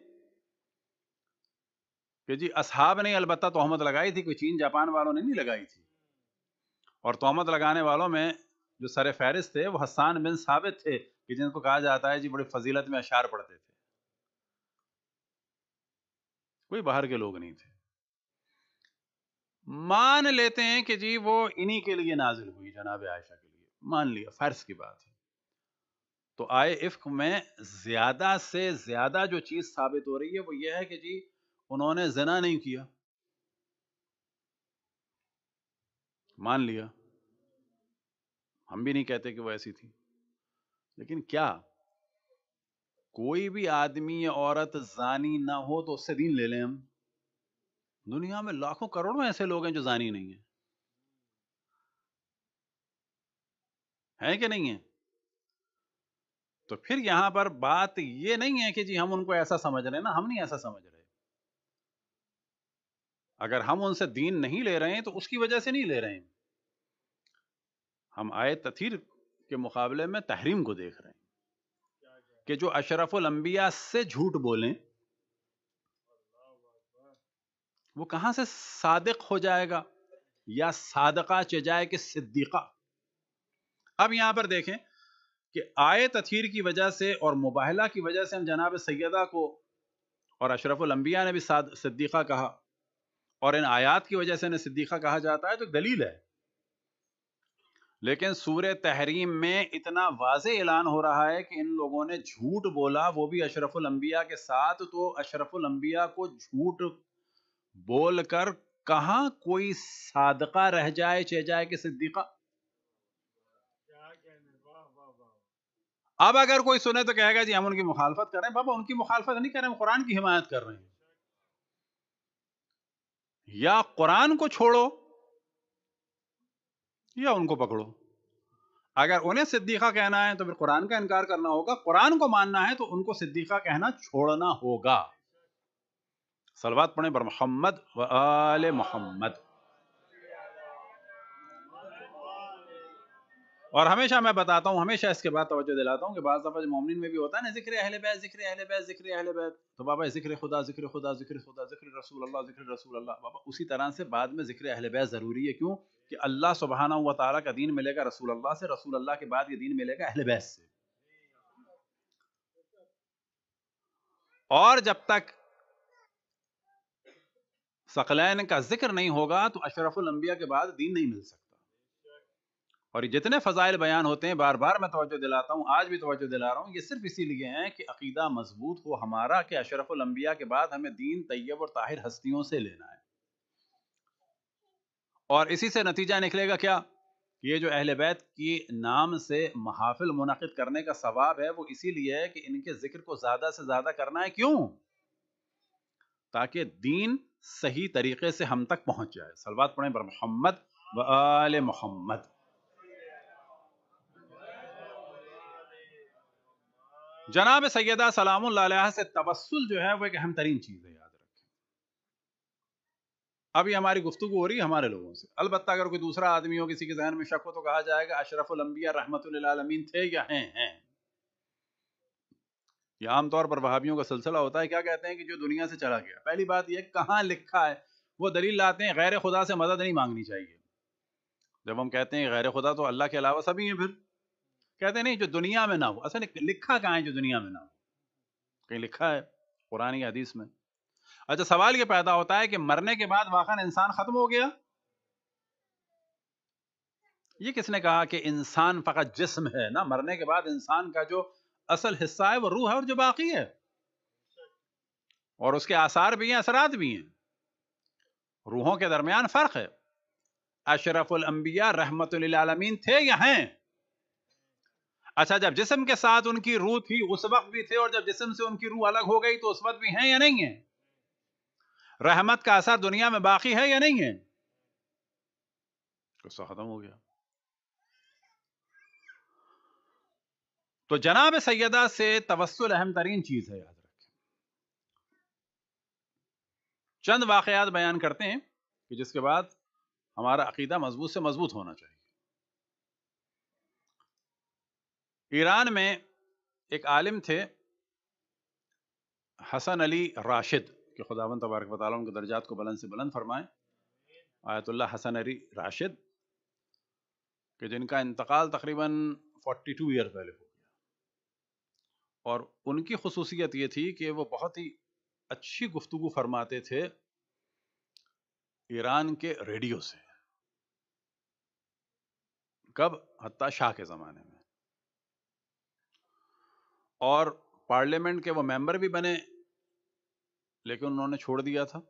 कि जी असहाब ने अलबत्ता तोहमत लगाई थी कोई चीन जापान वालों ने नहीं लगाई थी और तोहमत लगाने वालों में जो सर फहरिस्त थे वो हसान बिन साबित थे कि जिनको कहा जाता है जी बड़े फजीलत में अशार पढ़ते थे कोई बाहर के लोग नहीं थे मान लेते हैं कि जी वो इन्हीं के लिए नाजिल हुई जनाब आयशा के लिए मान लिया फर्ज की बात है तो आए इफ्क में ज्यादा से ज्यादा जो चीज साबित हो रही है वो ये है कि जी उन्होंने जना नहीं किया मान लिया हम भी नहीं कहते कि वो ऐसी थी लेकिन क्या कोई भी आदमी या औरत जानी ना हो तो उससे दीन ले लें हम दुनिया में लाखों करोड़ों ऐसे लोग हैं जो जानी नहीं है है कि नहीं है तो फिर यहां पर बात ये नहीं है कि जी हम उनको ऐसा समझ रहे हैं ना हम नहीं ऐसा समझ रहे अगर हम उनसे दीन नहीं ले रहे हैं तो उसकी वजह से नहीं ले रहे हैं हम आए तथीर के मुकाबले में तहरीम को देख रहे हैं कि जो अशरफुल अम्बिया से झूठ बोले वो कहां से सादिक हो जाएगा या सादका चजाए कि सिद्दीका अब यहां पर देखें कि आय तथीर की वजह से और मुबाहला की वजह से हम जनाब सैदा को और अशरफुल अम्बिया ने भी सिद्दीक़ा कहा और इन आयात की वजह से इन्हें सिद्दीक़ा कहा जाता है तो दलील है लेकिन सूर्य तहरीम में इतना वाज ऐलान हो रहा है कि इन लोगों ने झूठ बोला वो भी अशरफुलंबिया के साथ तो अशरफुलंबिया को झूठ बोलकर कहा कोई सादका रह जाए चे जाए कि सिद्दीका अब अगर कोई सुने तो कहेगा जी हम उनकी मुखालफत कर रहे हैं बाबा उनकी मुखालफत नहीं कर रहे हम कुरान की हिमायत कर रहे हैं या कुरान को छोड़ो या उनको पकड़ो अगर उन्हें सिद्दीका कहना है तो फिर कुरान का इनकार करना होगा कुरान को मानना है तो उनको सिद्दीका कहना छोड़ना होगा सलवात पढ़े पर मोहम्मद मोहम्मद और हमेशा मैं बताता हूँ हमेशा इसके बाद तवज्जो दिलाता हूँ कि बाज़ दफ़ा मोमिन में भी होता है ना जिक्र अहले बैत जिक्र अहले बैत जिक्र अहले बैत तो बाबा जिक्र खुदा जिक्र खुदा जिक्र खुदा जिक्र रसूल अल्लाह जिक्र रसूल अल्लाह बाबा उसी तरह से बाद में जिक्र अहले बैत ज़रूरी है क्यों कि अल्लाह सुबहाना हुआ ताला का दीन मिलेगा रसूल अल्लाह से रसूल अल्लाह के बाद ये दीन मिलेगा अहल बहस से और जब तक सकलैन का जिक्र नहीं होगा तो अशरफुल के बाद दीन नहीं मिल सकता और ये जितने फ़जाइल बयान होते हैं बार बार मैं तोज्जो दिलाता हूँ आज भी तोज्जो दिला रहा हूँ ये सिर्फ इसीलिए हैं कि अकीदा मजबूत हो हमारा कि अशरफुल अम्बिया के बाद हमें दीन तैयब और ताहिर हस्तियों से लेना है और इसी से नतीजा निकलेगा क्या ये जो अहल बैत की नाम से महाफिल मुनद करने का सवाब है वो इसीलिए है कि इनके जिक्र को ज़्यादा से ज़्यादा करना है क्यों ताकि दीन सही तरीके से हम तक पहुंच जाए सलवा पढ़े बर मोहम्मद व आल मोहम्मद जनाब सैदा सलाम से तबसल जो है वो एक अहम तरीन चीज़ है यार अभी हमारी गुफ्तु हो रही है हमारे लोगों से अलबत् अगर कोई दूसरा आदमी हो किसी के जहन में शक हो तो कहा जाएगा अशरफुलम्बिया रहमतमीन थे या हैं हैं यह आमतौर पर वहाबियों का सिलसिला होता है क्या कहते हैं कि जो दुनिया से चला गया पहली बात यह कहाँ लिखा है वो दलील लाते हैं गैर खुदा से मदद नहीं मांगनी चाहिए जब हम कहते हैं गैर खुदा तो अल्लाह के अलावा सभी हैं फिर कहते हैं नहीं जो दुनिया में ना हो असल लिखा कहाँ है जो दुनिया में ना हो कहीं लिखा है पुरानी हदीस में अच्छा सवाल ये पैदा होता है कि मरने के बाद वाखन इंसान खत्म हो गया ये किसने कहा कि इंसान फकत जिस्म है ना मरने के बाद इंसान का जो असल हिस्सा है वो रूह है और जो बाकी है और उसके आसार भी हैं असरात भी हैं रूहों के दरमियान फ़र्क है रहमत रहमतमीन थे या हैं अच्छा जब जिसम के साथ उनकी रूह थी उस वक्त भी थे और जब जिसम से उनकी रूह अलग हो गई तो उस वक्त भी हैं या नहीं है रहमत का असर दुनिया में बाकी है या नहीं है गुस्सा खत्म हो गया तो जनाब सैदा से तवस्ल अहम तरीन चीज है याद रखें चंद वाकयात बयान करते हैं कि जिसके बाद हमारा अकीदा मजबूत से मजबूत होना चाहिए ईरान में एक आलिम थे हसन अली राशिद कि खुदावन तबारक वाल उनके दर्जात को बुलंद से बुलंद फरमाएँ आयतुल्ला हसन अरी राशिद कि जिनका इंतकाल तकरीबन 42 टू ईयर पहले हो गया और उनकी खसूसियत ये थी कि वो बहुत ही अच्छी गुफ्तु फरमाते थे ईरान के रेडियो से कब हत्ता शाह के ज़माने में और पार्लियामेंट के वो मेंबर भी बने लेकिन उन्होंने छोड़ दिया था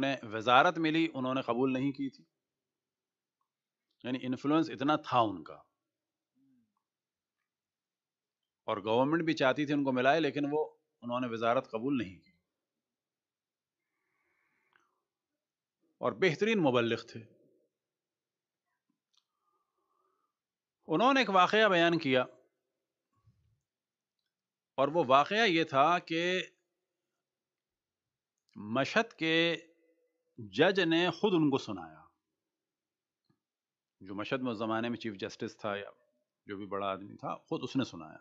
उन्हें वजारत मिली उन्होंने कबूल नहीं की थी यानी इन्फ्लुएंस इतना था उनका और गवर्नमेंट भी चाहती थी उनको मिलाए लेकिन वो उन्होंने वजारत कबूल नहीं की और बेहतरीन मुबलिक थे उन्होंने एक वाकया बयान किया और वो वाक़ ये था कि मशहद के जज ने ख़ुद उनको सुनाया जो मशहद में ज़माने में चीफ जस्टिस था या जो भी बड़ा आदमी था ख़ुद उसने सुनाया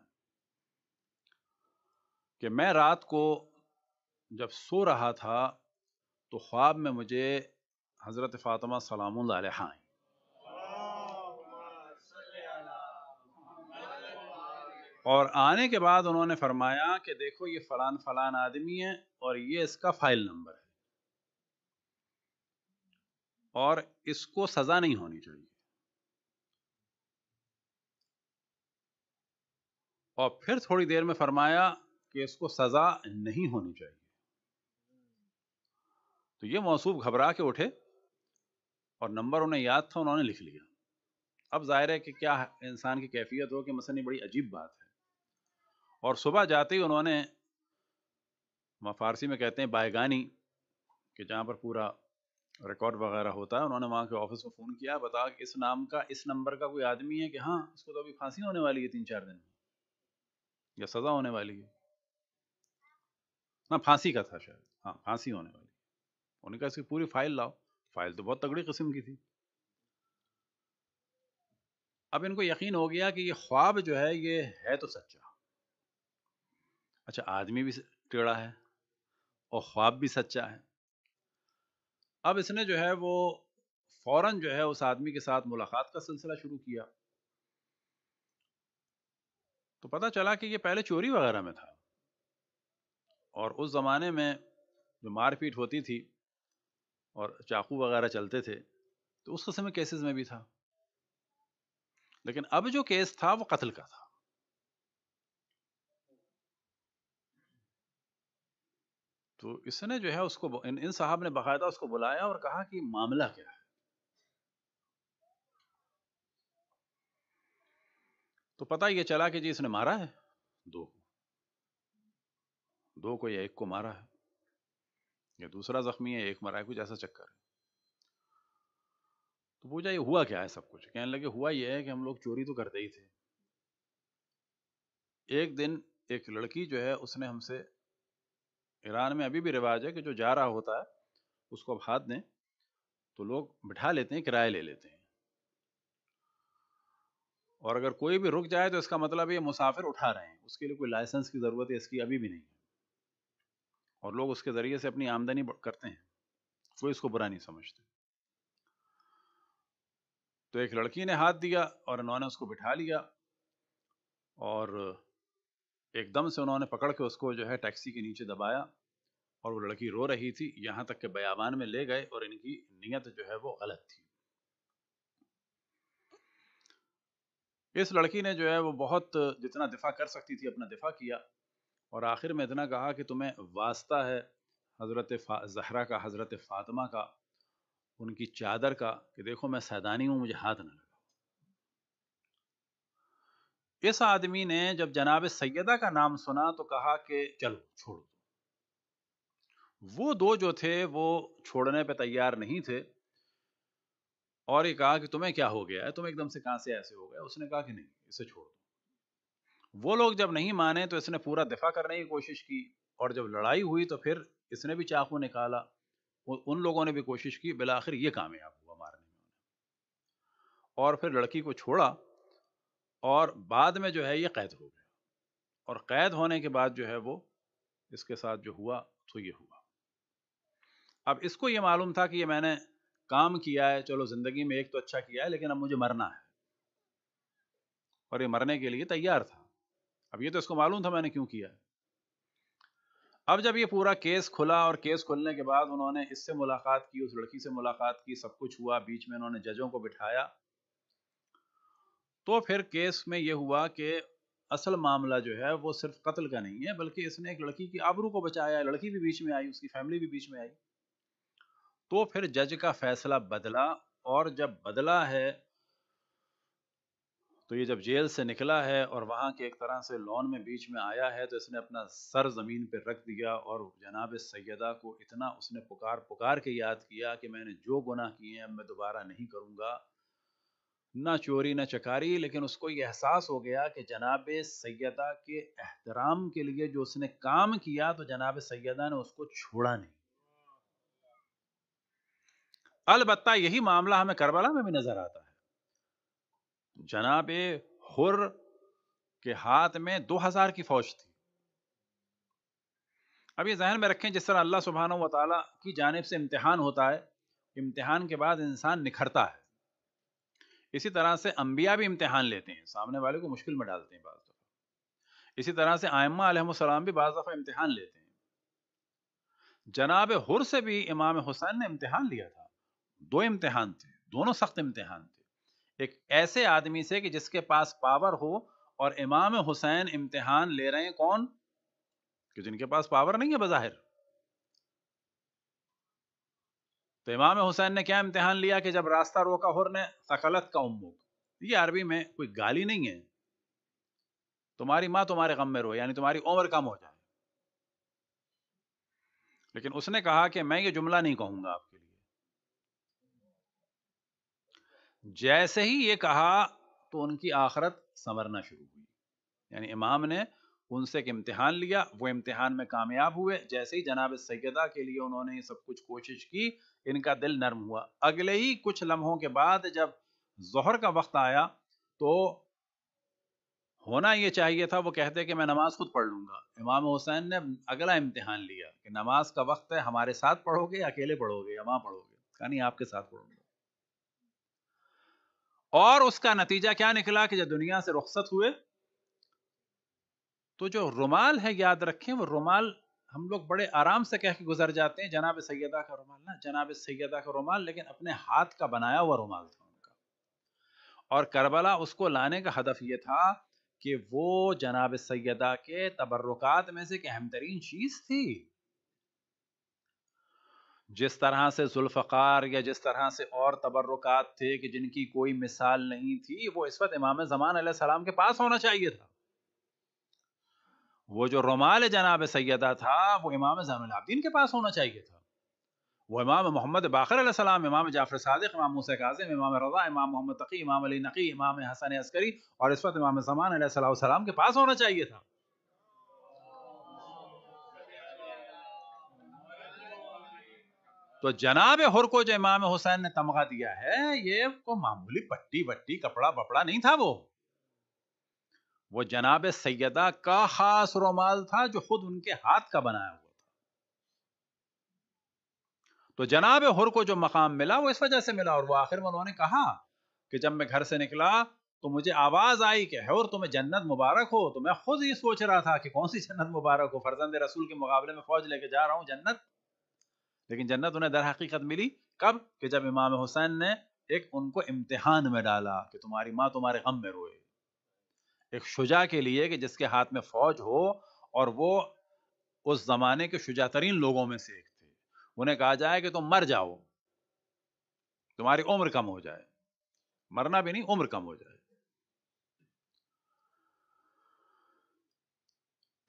कि मैं रात को जब सो रहा था तो ख्वाब में मुझे हज़रत फ़ातिमा सलाम आई और आने के बाद उन्होंने फरमाया कि देखो ये फलान फलान आदमी है और ये इसका फाइल नंबर है और इसको सजा नहीं होनी चाहिए और फिर थोड़ी देर में फरमाया कि इसको सजा नहीं होनी चाहिए तो ये मौसू घबरा के उठे और नंबर उन्हें याद था उन्होंने लिख लिया अब जाहिर है कि क्या इंसान की कैफियत हो कि मसलन बड़ी अजीब बात है और सुबह जाते ही उन्होंने वहाँ फारसी में कहते हैं बायगानी कि जहाँ पर पूरा रिकॉर्ड वगैरह होता है उन्होंने वहाँ के ऑफिस को फ़ोन किया बता कि इस नाम का इस नंबर का कोई आदमी है कि हाँ इसको तो अभी फांसी होने वाली है तीन चार दिन में या सज़ा होने वाली है ना हाँ, फांसी का था शायद हाँ फांसी होने वाली उन्होंने कहा इसकी पूरी फाइल लाओ फाइल तो बहुत तगड़ी किस्म की थी अब इनको यकीन हो गया कि ये ख्वाब जो है ये है तो सच्चा अच्छा आदमी भी टेढ़ा है और ख्वाब भी सच्चा है अब इसने जो है वो फौरन जो है उस आदमी के साथ मुलाकात का सिलसिला शुरू किया तो पता चला कि ये पहले चोरी वगैरह में था और उस ज़माने में जो मारपीट होती थी और चाकू वगैरह चलते थे तो उस कस्म केसेस में भी था लेकिन अब जो केस था वो कत्ल का था तो इसने जो है उसको इन, इन साहब ने बाकायदा उसको बुलाया और कहा कि मामला क्या है तो पता ये चला कि जी इसने मारा है दो को दो को या एक को मारा है ये दूसरा जख्मी है एक मरा है कुछ ऐसा चक्कर है तो पूछा ये हुआ क्या है सब कुछ कहने लगे हुआ ये है कि हम लोग चोरी तो करते ही थे एक दिन एक लड़की जो है उसने हमसे ईरान में अभी भी रिवाज है कि जो जा रहा होता है उसको अब हाथ दें तो लोग बिठा लेते हैं किराए ले लेते हैं और अगर कोई भी रुक जाए तो इसका मतलब ये मुसाफिर उठा रहे हैं उसके लिए कोई लाइसेंस की ज़रूरत है इसकी अभी भी नहीं है और लोग उसके ज़रिए से अपनी आमदनी करते हैं कोई इसको बुरा नहीं समझते तो एक लड़की ने हाथ दिया और इन्होंने उसको बिठा लिया और एकदम से उन्होंने पकड़ के उसको जो है टैक्सी के नीचे दबाया और वो लड़की रो रही थी यहाँ तक के बयाबान में ले गए और इनकी नीयत जो है वो गलत थी इस लड़की ने जो है वो बहुत जितना दिफा कर सकती थी अपना दिफा किया और आखिर में इतना कहा कि तुम्हें वास्ता है हज़रत जहरा का हज़रत फ़ातिमा का उनकी चादर का कि देखो मैं सैदानी हूँ मुझे हाथ ना लगा इस आदमी ने जब जनाब सैदा का नाम सुना तो कहा कि चलो छोड़ दो तो। वो दो जो थे वो छोड़ने पे तैयार नहीं थे और ये कहा कि तुम्हें क्या हो गया है तुम एकदम से कहां से ऐसे हो गया उसने कहा कि नहीं इसे छोड़ दो वो लोग जब नहीं माने तो इसने पूरा दिफा करने की कोशिश की और जब लड़ाई हुई तो फिर इसने भी चाकू निकाला उन लोगों ने भी कोशिश की बिलाखिर ये कामयाब हुआ मारने में और फिर लड़की को छोड़ा और बाद में जो है ये कैद हो गया और कैद होने के बाद जो है वो इसके साथ जो हुआ तो ये हुआ अब इसको ये मालूम था कि ये मैंने काम किया है चलो ज़िंदगी में एक तो अच्छा किया है लेकिन अब मुझे मरना है और ये मरने के लिए तैयार था अब ये तो इसको मालूम था मैंने क्यों किया है अब जब ये पूरा केस खुला और केस खुलने के बाद उन्होंने इससे मुलाकात की उस लड़की से मुलाकात की सब कुछ हुआ बीच में उन्होंने जजों को बिठाया तो फिर केस में यह हुआ कि असल मामला जो है वो सिर्फ कत्ल का नहीं है बल्कि इसने एक लड़की की आबरू को बचाया लड़की भी बीच में आई उसकी फैमिली भी बीच में आई तो फिर जज का फैसला बदला और जब बदला है तो ये जब जेल से निकला है और वहां के एक तरह से लॉन में बीच में आया है तो इसने अपना सर ज़मीन पर रख दिया और जनाब सैदा को इतना उसने पुकार पुकार के याद किया कि मैंने जो गुनाह किए हैं मैं दोबारा नहीं करूंगा ना चोरी ना चकारी लेकिन उसको ये एहसास हो गया कि जनाब सैदा के एहतराम के लिए जो उसने काम किया तो जनाब सैदा ने उसको छोड़ा नहीं अलबत् यही मामला हमें करबला में भी नजर आता है जनाब हुर के हाथ में 2000 की फौज थी अब ये जहन में रखें जिस तरह अल्लाह सुबहान वाली की जानब से इम्तिहान होता है इम्तिहान के बाद इंसान निखरता है इसी तरह से अम्बिया भी इम्तहान लेते हैं सामने वाले को मुश्किल में डालते हैं बाज़ दफ़ा इसी तरह से आयमा सलाम भी बाज़ दफ़ा इम्तहान लेते हैं जनाब हुर से भी इमाम हुसैन ने इम्तहान लिया था दो इम्तहान थे दोनों सख्त इम्तहान थे एक ऐसे आदमी से कि जिसके पास पावर हो और इमाम हुसैन इम्तहान ले रहे हैं कौन कि जिनके पास पावर नहीं है बज़ाहिर तो इमाम हुसैन ने क्या इम्तिहान लिया कि जब रास्ता रोका हुर ने सकलत का उम्मुक ये अरबी में कोई गाली नहीं है तुम्हारी माँ तुम्हारे गम में रोए यानी तुम्हारी उम्र कम हो जाए लेकिन उसने कहा कि मैं ये जुमला नहीं कहूंगा आपके लिए जैसे ही ये कहा तो उनकी आखरत संवरना शुरू हुई यानी इमाम ने उनसे एक इम्तिहान लिया वो इम्तिहान में कामयाब हुए जैसे ही जनाब सैदा के लिए उन्होंने सब कुछ कोशिश की इनका दिल नर्म हुआ अगले ही कुछ लम्हों के बाद जब जहर का वक्त आया तो होना ये चाहिए था वो कहते कि मैं नमाज़ खुद पढ़ लूंगा इमाम हुसैन ने अगला इम्तिहान लिया कि नमाज का वक्त है हमारे साथ पढ़ोगे या अकेले पढ़ोगे या वहां पढ़ोगे कहानी आपके साथ पढ़ोगे और उसका नतीजा क्या निकला कि जब दुनिया से रुखसत हुए तो जो रुमाल है याद रखें वो रुमाल हम लोग बड़े आराम से कह के गुजर जाते हैं जनाब सैदा का रुमाल ना जनाब सैदा का रुमाल लेकिन अपने हाथ का बनाया हुआ रुमाल था उनका और करबला उसको लाने का हदफ ये था कि वो जनाब सैदा के तबर्रक में से एक अहम तरीन चीज़ थी जिस तरह से जुल्फ़ार या जिस तरह से और तबर्रुकात थे कि जिनकी कोई मिसाल नहीं थी वो इस वक्त इमाम ज़मान सलाम के पास होना चाहिए था वो जो रोमाल जनाब सैदा था वो इमाम जैनलाब्दीन के पास होना चाहिए था वो इमाम मोहम्मद बाखर सलाम इमाम जाफर सदक इमाम काजिम इमाम रज़ा इमाम मोहम्मद तकी इमाम अली नकी इमाम हसन अस्करी और इस वक्त इमाम जमान के पास होना चाहिए था तो जनाब हर को जो इमाम हुसैन ने तमगा दिया है ये को मामूली पट्टी वट्टी कपड़ा बपड़ा नहीं था वो वो जनाब सैदा का ख़ास रोमाल था जो खुद उनके हाथ का बनाया हुआ था तो जनाब हुर को जो मकाम मिला वो इस वजह से मिला और वो आखिर में उन्होंने कहा कि जब मैं घर से निकला तो मुझे आवाज़ आई कि और तुम्हें जन्नत मुबारक हो तो मैं खुद ही सोच रहा था कि कौन सी जन्नत मुबारक हो फर्जंद रसूल के मुकाबले में फौज लेके जा रहा हूँ जन्नत लेकिन जन्नत उन्हें दर हकीकत मिली कब कि जब इमाम हुसैन ने एक उनको इम्तिहान में डाला कि तुम्हारी माँ तुम्हारे गम में रोए एक शुजा के लिए कि जिसके हाथ में फौज हो और वो उस जमाने के शुजा तरीन लोगों में से एक थे उन्हें कहा जाए कि तुम मर जाओ तुम्हारी उम्र कम हो जाए मरना भी नहीं उम्र कम हो जाए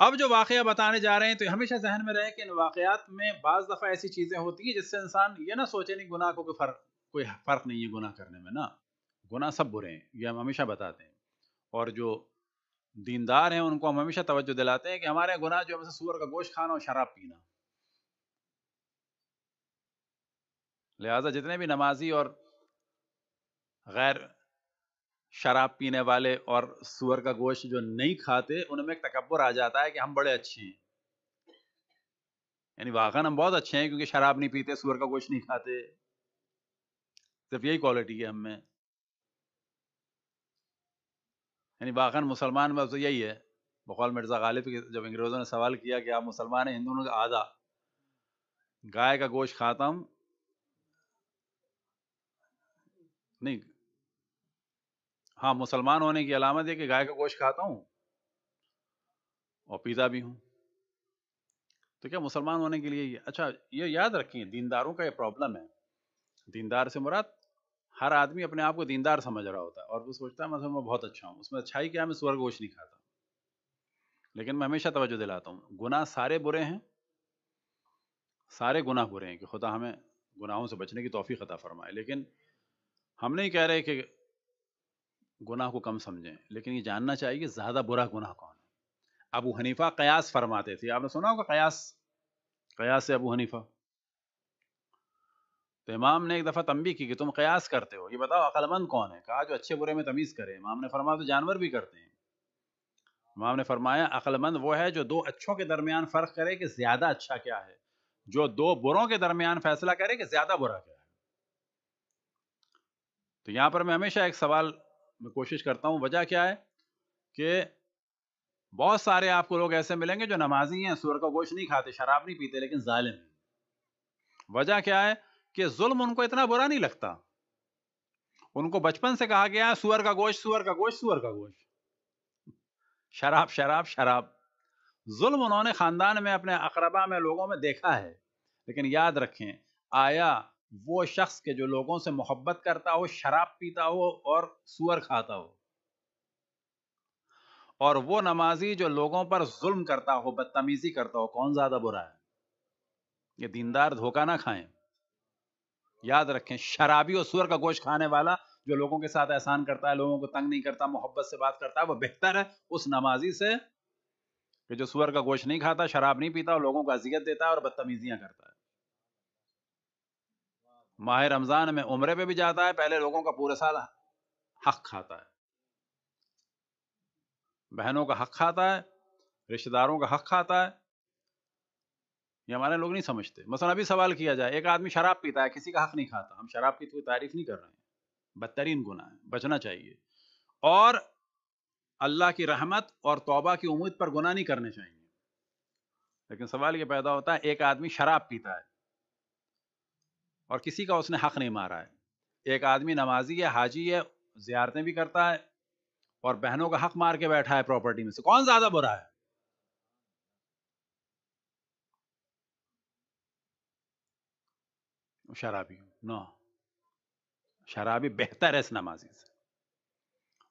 अब जो वाक़ बताने जा रहे हैं तो हमेशा जहन में रहे कि इन वाक़ात में बज़ दफ़ा ऐसी चीज़ें होती हैं जिससे इंसान ये ना सोचे नहीं गुनाह को कोई फ़र्क कोई फ़र्क नहीं है गुनाह करने में ना गुनाह सब बुरे हैं ये हम हमेशा बताते हैं और जो दीनदार हैं उनको हम हमेशा तवज्जो दिलाते हैं कि हमारे गुनाह जो है सूअर का गोश्त खाना और शराब पीना लिहाजा जितने भी नमाजी और गैर शराब पीने वाले और सूअर का गोश्त जो नहीं खाते उनमें एक तकबर आ जाता है कि हम बड़े अच्छे हैं यानी वाकई हम बहुत अच्छे हैं क्योंकि शराब नहीं पीते सूअर का गोश्त नहीं खाते सिर्फ यही क्वालिटी है हम यानी वाक़ा मुसलमान में तो यही है बकौल मिर्ज़ा गालिब के जब अंग्रेज़ों ने सवाल किया कि आप मुसलमान हैं हिंदुओं का आधा गाय का गोश्त खाता हूँ नहीं हाँ मुसलमान होने की अलामत है कि गाय का गोश्त खाता हूँ और पीता भी हूँ तो क्या मुसलमान होने के लिए अच्छा ये याद रखिए दीनदारों का ये प्रॉब्लम है दीनदार से मुराद हर आदमी अपने आप को दीनदार समझ रहा होता है और वो सोचता है मतलब मैं बहुत अच्छा हूँ उसमें अच्छाई क्या है मैं स्वर्गोश नहीं खाता लेकिन मैं हमेशा तवज्जो दिलाता हूँ गुनाह सारे बुरे हैं सारे गुनाह बुरे हैं कि खुदा हमें गुनाहों से बचने की तोफ़ी खतः फरमाए लेकिन हम नहीं कह रहे कि गुनाह को कम समझें लेकिन ये जानना चाहिए कि ज़्यादा बुरा गुनाह कौन है अबू हनीफा कयास फरमाते थे आपने सुना होगा कयास कयास से अबू हनीफा तो इमाम ने एक दफ़ा तंबी की कि तुम कयास करते हो ये बताओ अकलमंद कौन है कहा जो अच्छे बुरे में तमीज़ करे इमाम ने फरमाया तो जानवर भी करते हैं इमाम ने फरमाया अकलमंद वो है जो दो अच्छों के दरमियान फ़र्क करे कि ज़्यादा अच्छा क्या है जो दो बुरों के दरमियान फ़ैसला करे कि ज़्यादा बुरा क्या है तो यहाँ पर मैं हमेशा एक सवाल मैं कोशिश करता हूँ वजह क्या है कि बहुत सारे आपको लोग ऐसे मिलेंगे जो नमाजी हैं सूर का गोश्त नहीं खाते शराब नहीं पीते लेकिन जालिम है वजह क्या है कि जुल्म उनको इतना बुरा नहीं लगता उनको बचपन से कहा गया सुअर का गोश्त सुअर का गोश्त सुअर का गोश्त शराब शराब शराब जुल्म उन्होंने खानदान में अपने अकरबा में लोगों में देखा है लेकिन याद रखें आया वो शख्स के जो लोगों से मोहब्बत करता हो शराब पीता हो और सुअर खाता हो और वो नमाजी जो लोगों पर जुल्म करता हो बदतमीजी करता हो कौन ज्यादा बुरा है ये दीनदार धोखा ना खाएं याद रखें शराबी और सुअर का गोश्त खाने वाला जो लोगों के साथ एहसान करता है लोगों को तंग नहीं करता मोहब्बत से बात करता है वह बेहतर है उस नमाजी से कि जो सुअर का गोश्त नहीं खाता शराब नहीं पीता और लोगों को अजियत देता है और बदतमीजियां करता है माह रमज़ान में उम्र पे भी जाता है पहले लोगों का पूरा साल हक खाता है बहनों का हक खाता है रिश्तेदारों का हक खाता है ये हमारे लोग नहीं समझते मसलन अभी सवाल किया जाए एक आदमी शराब पीता है किसी का हक नहीं खाता हम शराब की तो कोई तारीफ नहीं कर रहे हैं बदतरीन गुना है बचना चाहिए और अल्लाह की रहमत और तौबा की उम्मीद पर गुना नहीं करने चाहिए लेकिन सवाल ये पैदा होता है एक आदमी शराब पीता है और किसी का उसने हक नहीं मारा है एक आदमी नमाजी है हाजी है ज्यारतें भी करता है और बहनों का हक मार के बैठा है प्रॉपर्टी में से कौन ज़्यादा बुरा है शराबी हूँ नो शराबी बेहतर है इस नमाजी से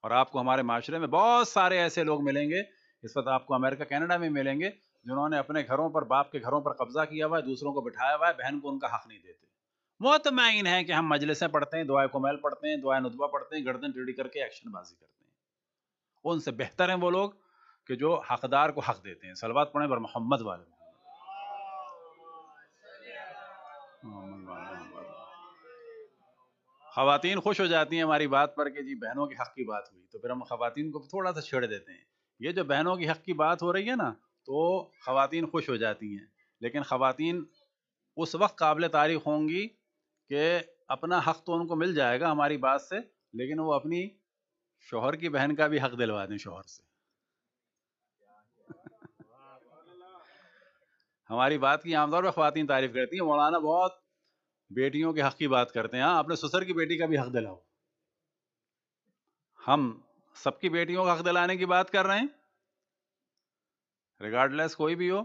और आपको हमारे माशरे में बहुत सारे ऐसे लोग मिलेंगे इस वक्त आपको अमेरिका कनाडा में मिलेंगे जिन्होंने अपने घरों पर बाप के घरों पर कब्जा किया हुआ है दूसरों को बिठाया हुआ है बहन को उनका हक नहीं देते मुतमिन है कि हम मजलिसें पढ़ते हैं दुआ कोमैल पढ़ते हैं दुआ नुतबा पढ़ते हैं गर्दन टेढ़ी करके एक्शनबाजी करते हैं उनसे बेहतर हैं वो लोग कि जो हकदार को हक देते हैं सलवात पढ़े पर मोहम्मद वाले खातन खुश हो जाती हैं हमारी बात पर कि जी बहनों के हक़ की बात हुई तो फिर हम खातन को थोड़ा सा छेड़ देते हैं ये जो बहनों के हक़ की बात हो रही है ना तो खातन खुश हो जाती हैं लेकिन खातन उस वक्त काबिल तारीफ़ होंगी कि अपना हक़ तो उनको मिल जाएगा हमारी बात से लेकिन वो अपनी शोहर की बहन का भी हक़ दिलवा दें शोहर से हमारी बात की आमतौर पर खातन तारीफ़ करती हैं मौलाना बहुत बेटियों के हक की बात करते हैं हाँ अपने ससुर की बेटी का भी हक दिलाओ हम सबकी बेटियों का हक दिलाने की बात कर रहे हैं रिगार्डलेस कोई भी हो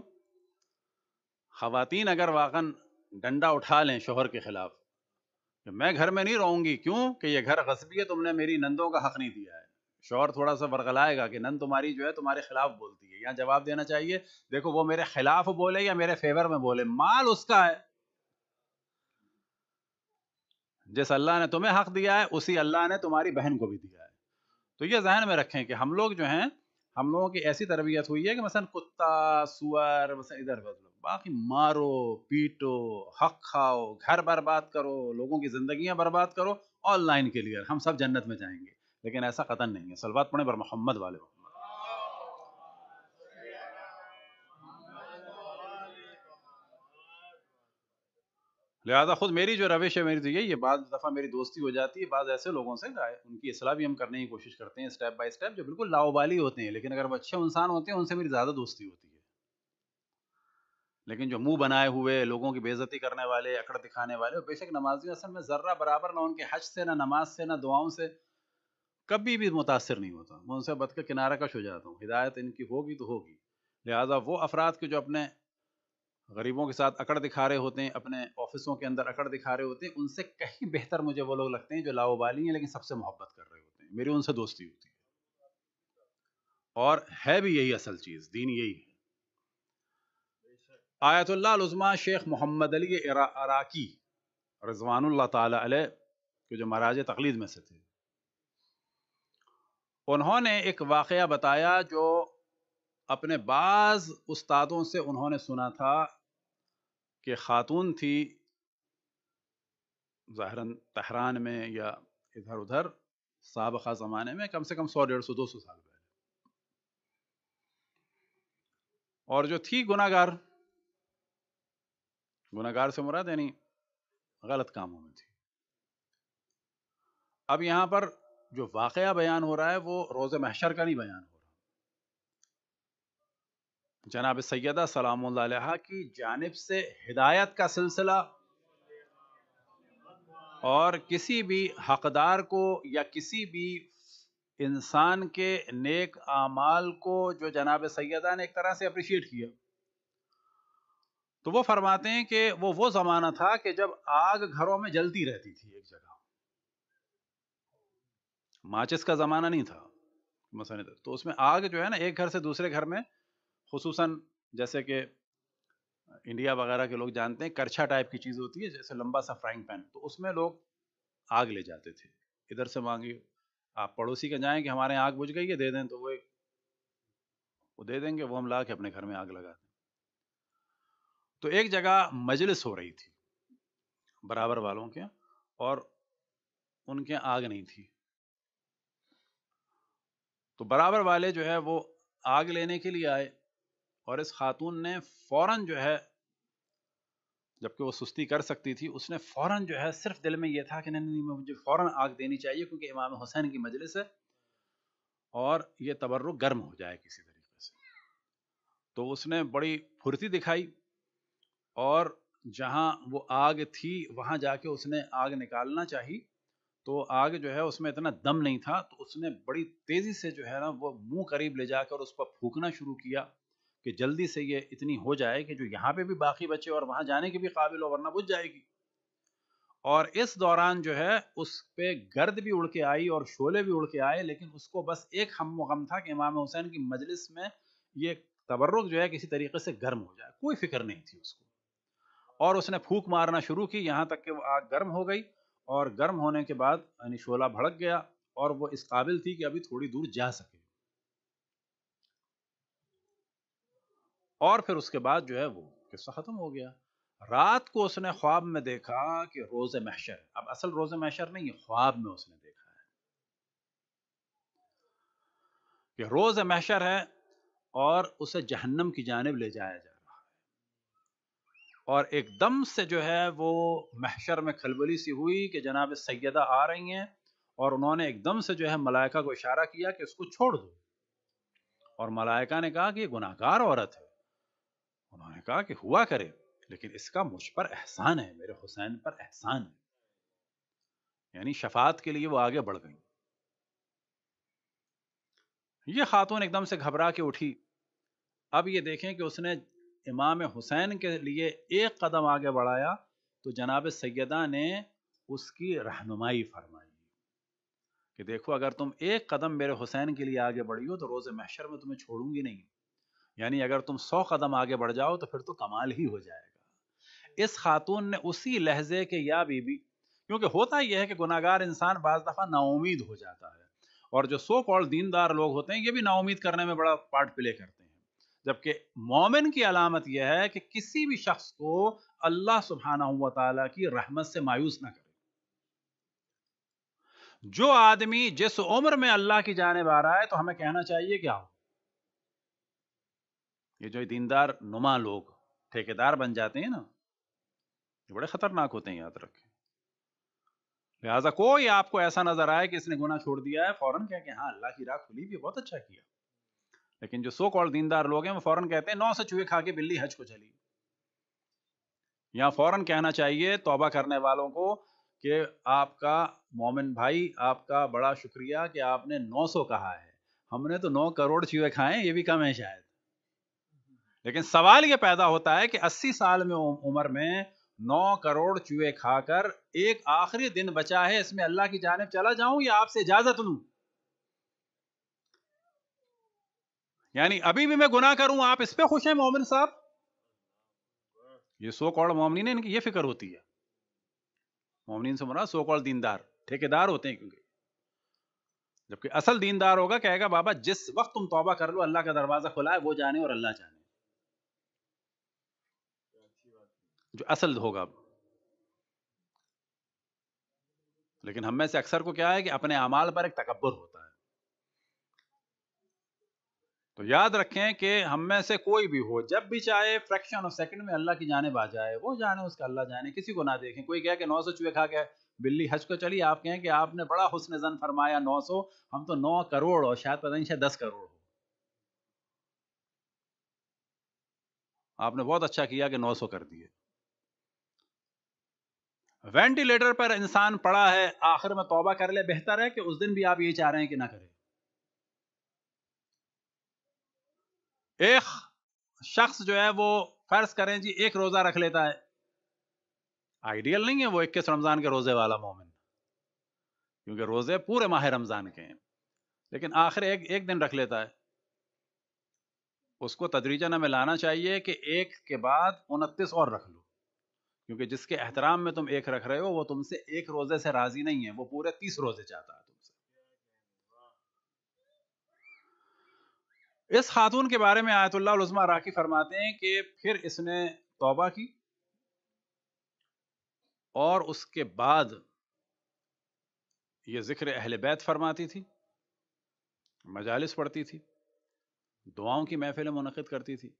खातन अगर वाकन डंडा उठा लें शोहर के खिलाफ तो मैं घर में नहीं रहूंगी क्यों कि ये घर गसबी है तुमने मेरी नंदों का हक नहीं दिया है शोहर थोड़ा सा बरगलाएगा कि नंद तुम्हारी जो है तुम्हारे खिलाफ बोलती है यहाँ जवाब देना चाहिए देखो वो मेरे खिलाफ बोले या मेरे फेवर में बोले माल उसका है जिस अल्लाह ने तुम्हें हक दिया है उसी अल्लाह ने तुम्हारी बहन को भी दिया है तो ये जहन में रखें कि हम लोग जो हैं हम लोगों की ऐसी तरबियत हुई है कि मसलन कुत्ता सुअर मसलन इधर बदलो बाकी मारो पीटो हक खाओ घर बर्बाद करो लोगों की ज़िंदगियाँ बर्बाद करो ऑनलाइन के लिए हम सब जन्नत में जाएंगे लेकिन ऐसा कतन नहीं है सलवात पढ़े पर मोहम्मद वाले लिहाजा खुद मेरी जो रविश है मेरी तो यही है बाद दफ़ा मेरी दोस्ती हो जाती है बाद ऐसे लोगों से उनकी असलाह भी हम करने की कोशिश करते हैं स्टेप बाय स्टेप जो बिल्कुल लाओबाली होते हैं लेकिन अगर वो अच्छे इंसान होते हैं उनसे मेरी ज़्यादा दोस्ती होती है लेकिन जो मुंह बनाए हुए लोगों की बेजती करने वाले अकड़ दिखाने वाले बेशक नमाजी असल में ज़र्रा बराबर ना उनके हज से ना नमाज से ना दुआओं से कभी भी मुतासर नहीं होता मैं उनसे बदकर किनारा कश हो जाता हूँ हिदायत इनकी होगी तो होगी लिहाजा वो अफराद के जो अपने गरीबों के साथ अकड़ दिखा रहे होते हैं अपने ऑफिसों के अंदर अकड़ दिखा रहे होते हैं उनसे कहीं बेहतर मुझे वो लोग लगते हैं जो लाओबाली हैं लेकिन सबसे मोहब्बत कर रहे होते हैं मेरी उनसे दोस्ती होती है और है भी यही असल चीज़ दीन यही है आयतुल्लाज़मा शेख मोहम्मद अली अराकी रजवान ताल के जो महाराज तकलीद में से थे उन्होंने एक वाकया बताया जो अपने बाज़ उस्तादों से उन्होंने सुना था कि ख़ातून थी ज़ाहरन तहरान में या इधर उधर सबका ज़माने में कम से कम सौ डेढ़ सौ दो सौ साल पहले और जो थी गुनागार गुनागार से मुराद यानी गलत कामों में थी अब यहाँ पर जो वाक़ बयान हो रहा है वो रोज़ महशर का नहीं बयान हो जनाब सैदा सलाम की जानब से हिदायत का सिलसिला और किसी भी हकदार को या किसी भी इंसान के नेक आमाल को जो जनाब सैदा ने एक तरह से अप्रिशिएट किया तो वो फरमाते हैं कि वो वो ज़माना था कि जब आग घरों में जलती रहती थी एक जगह माचिस का ज़माना नहीं था मसाने तो उसमें आग जो है ना एक घर से दूसरे घर में खसूस जैसे कि इंडिया वगैरह के लोग जानते हैं करछा टाइप की चीज़ होती है जैसे लंबा सा फ्राइंग पैन तो उसमें लोग आग ले जाते थे इधर से मांगी आप पड़ोसी के जाएं कि हमारे आग बुझ गई है दे दें तो वो एक वो दे देंगे वो हम ला के अपने घर में आग लगा दें तो एक जगह मजलिस हो रही थी बराबर वालों के और उनके आग नहीं थी तो बराबर वाले जो है वो आग लेने के लिए आए और इस खातून ने फौरन जो है जबकि वो सुस्ती कर सकती थी उसने फौरन जो है सिर्फ दिल में ये था कि नहीं नहीं मुझे फौरन आग देनी चाहिए क्योंकि इमाम हुसैन की मजलिस है और ये तबर्रु गर्म हो जाए किसी तरीके से तो उसने बड़ी फुर्ती दिखाई और जहाँ वो आग थी वहाँ जाके उसने आग निकालना चाहिए तो आग जो है उसमें इतना दम नहीं था तो उसने बड़ी तेज़ी से जो है ना वो मुंह करीब ले जाकर उस पर फूकना शुरू किया कि जल्दी से ये इतनी हो जाए कि जो यहाँ पे भी बाकी बचे और वहां जाने के भी काबिल हो वरना बुझ जाएगी और इस दौरान जो है उस पर गर्द भी उड़ के आई और शोले भी उड़ के आए लेकिन उसको बस एक हम गम था कि इमाम हुसैन की मजलिस में ये तबरुक जो है किसी तरीके से गर्म हो जाए कोई फिक्र नहीं थी उसको और उसने फूक मारना शुरू की यहाँ तक कि वो आग गर्म हो गई और गर्म होने के बाद यानी शोला भड़क गया और वो इस काबिल थी कि अभी थोड़ी दूर जा सके और फिर उसके बाद जो है वो किस्सा ख़त्म हो गया रात को उसने ख्वाब में देखा कि रोज़ महशर अब असल रोज़ महशर नहीं ख्वाब में उसने देखा है कि रोज़ महशर है और उसे जहन्नम की जानब ले जाया जा रहा है और एकदम से जो है वो महशर में खलबली सी हुई कि जनाब सैदा आ रही हैं और उन्होंने एकदम से जो है मलाइका को इशारा किया कि उसको छोड़ दो और मलाइका ने कहा कि गुनाकार गुनाहगार औरत है उन्होंने कहा कि हुआ करे लेकिन इसका मुझ पर एहसान है मेरे हुसैन पर एहसान है यानी शफात के लिए वो आगे बढ़ गई ये खातून एकदम से घबरा के उठी अब ये देखें कि उसने इमाम हुसैन के लिए एक कदम आगे बढ़ाया तो जनाब सैदा ने उसकी रहनुमाई फरमाई कि देखो अगर तुम एक कदम मेरे हुसैन के लिए आगे बढ़ी हो तो रोज़ महशर में तुम्हें छोड़ूंगी नहीं यानी अगर तुम सौ कदम आगे बढ़ जाओ तो फिर तो कमाल ही हो जाएगा इस खातून ने उसी लहजे के या बीबी क्योंकि होता यह है कि गुनागार इंसान बाज दफ़ा नाउमीद हो जाता है और जो सो कॉल दीनदार लोग होते हैं ये भी नाउमीद करने में बड़ा पार्ट प्ले करते हैं जबकि मोमिन की अलामत यह है कि किसी भी शख्स को अल्लाह सुबहाना हुआ की रहमत से मायूस ना करे जो आदमी जिस उम्र में अल्लाह की जानेब आ रहा है तो हमें कहना चाहिए क्या हो ये जो दीनदार नुमा लोग ठेकेदार बन जाते हैं ना ये बड़े खतरनाक होते हैं याद रखें लिहाजा कोई आपको ऐसा नजर आए कि इसने गुना छोड़ दिया है फौरन कह के हाँ अल्लाह की राह खुली भी बहुत अच्छा किया लेकिन जो सो कॉल दीनदार लोग हैं वो फौरन कहते हैं नौ से चूहे खा के बिल्ली हज को चली यहाँ फौरन कहना चाहिए तोबा करने वालों को कि आपका मोमिन भाई आपका बड़ा शुक्रिया कि आपने 900 कहा है हमने तो 9 करोड़ चूहे खाए ये भी कम है शायद लेकिन सवाल ये पैदा होता है कि 80 साल में उम्र में 9 करोड़ चूहे खाकर एक आखिरी दिन बचा है इसमें अल्लाह की जानब चला जाऊं या आपसे इजाजत लू यानी अभी भी मैं गुना करूं आप इस पर खुश हैं मोमिन साहब ये सो कौड़ मोमिन इनकी ये फिक्र होती है मोमिन से मुरा सो कौड़ दीनदार ठेकेदार होते हैं क्योंकि जबकि असल दीनदार होगा कहेगा बाबा जिस वक्त तुम तोबा कर लो अल्लाह का दरवाजा खुला है वो जाने और अल्लाह जाने जो असल होगा लेकिन हम में से अक्सर को क्या है कि अपने अमाल पर एक तकबर होता है तो याद रखें कि हम में से कोई भी हो जब भी चाहे फ्रैक्शन ऑफ सेकंड में अल्लाह की जाने आ जाए वो जाने उसका अल्लाह जाने किसी को ना देखें कोई कह के नौ सौ चूहे खा के बिल्ली हज को चली आप कहें कि आपने बड़ा हुसन जन फरमाया नौ सौ हम तो नौ करोड़ और शायद पता नहीं शायद दस करोड़ हो आपने बहुत अच्छा किया कि नौ सौ कर दिए वेंटिलेटर पर इंसान पड़ा है आखिर में तौबा कर ले बेहतर है कि उस दिन भी आप ये चाह रहे हैं कि ना करें एक शख्स जो है वो फर्ज करें जी एक रोजा रख लेता है आइडियल नहीं है वो इक्कीस रमजान के रोजे वाला मोमिन क्योंकि रोजे पूरे माह रमजान के हैं लेकिन आखिर एक एक दिन रख लेता है उसको तदरीजन हमें लाना चाहिए कि एक के बाद उनतीस और रख लो क्योंकि जिसके एहतराम में तुम एक रख रहे हो वो तुमसे एक रोजे से राजी नहीं है वो पूरे तीस रोजे चाहता है तुमसे इस खातून के बारे में आयतुल्लाजमा राखी फरमाते हैं कि फिर इसने तोबा की और उसके बाद ये जिक्र अहल बैत फरमाती थी मजालिस पढ़ती थी दुआओं की महफिलें मुनद करती थी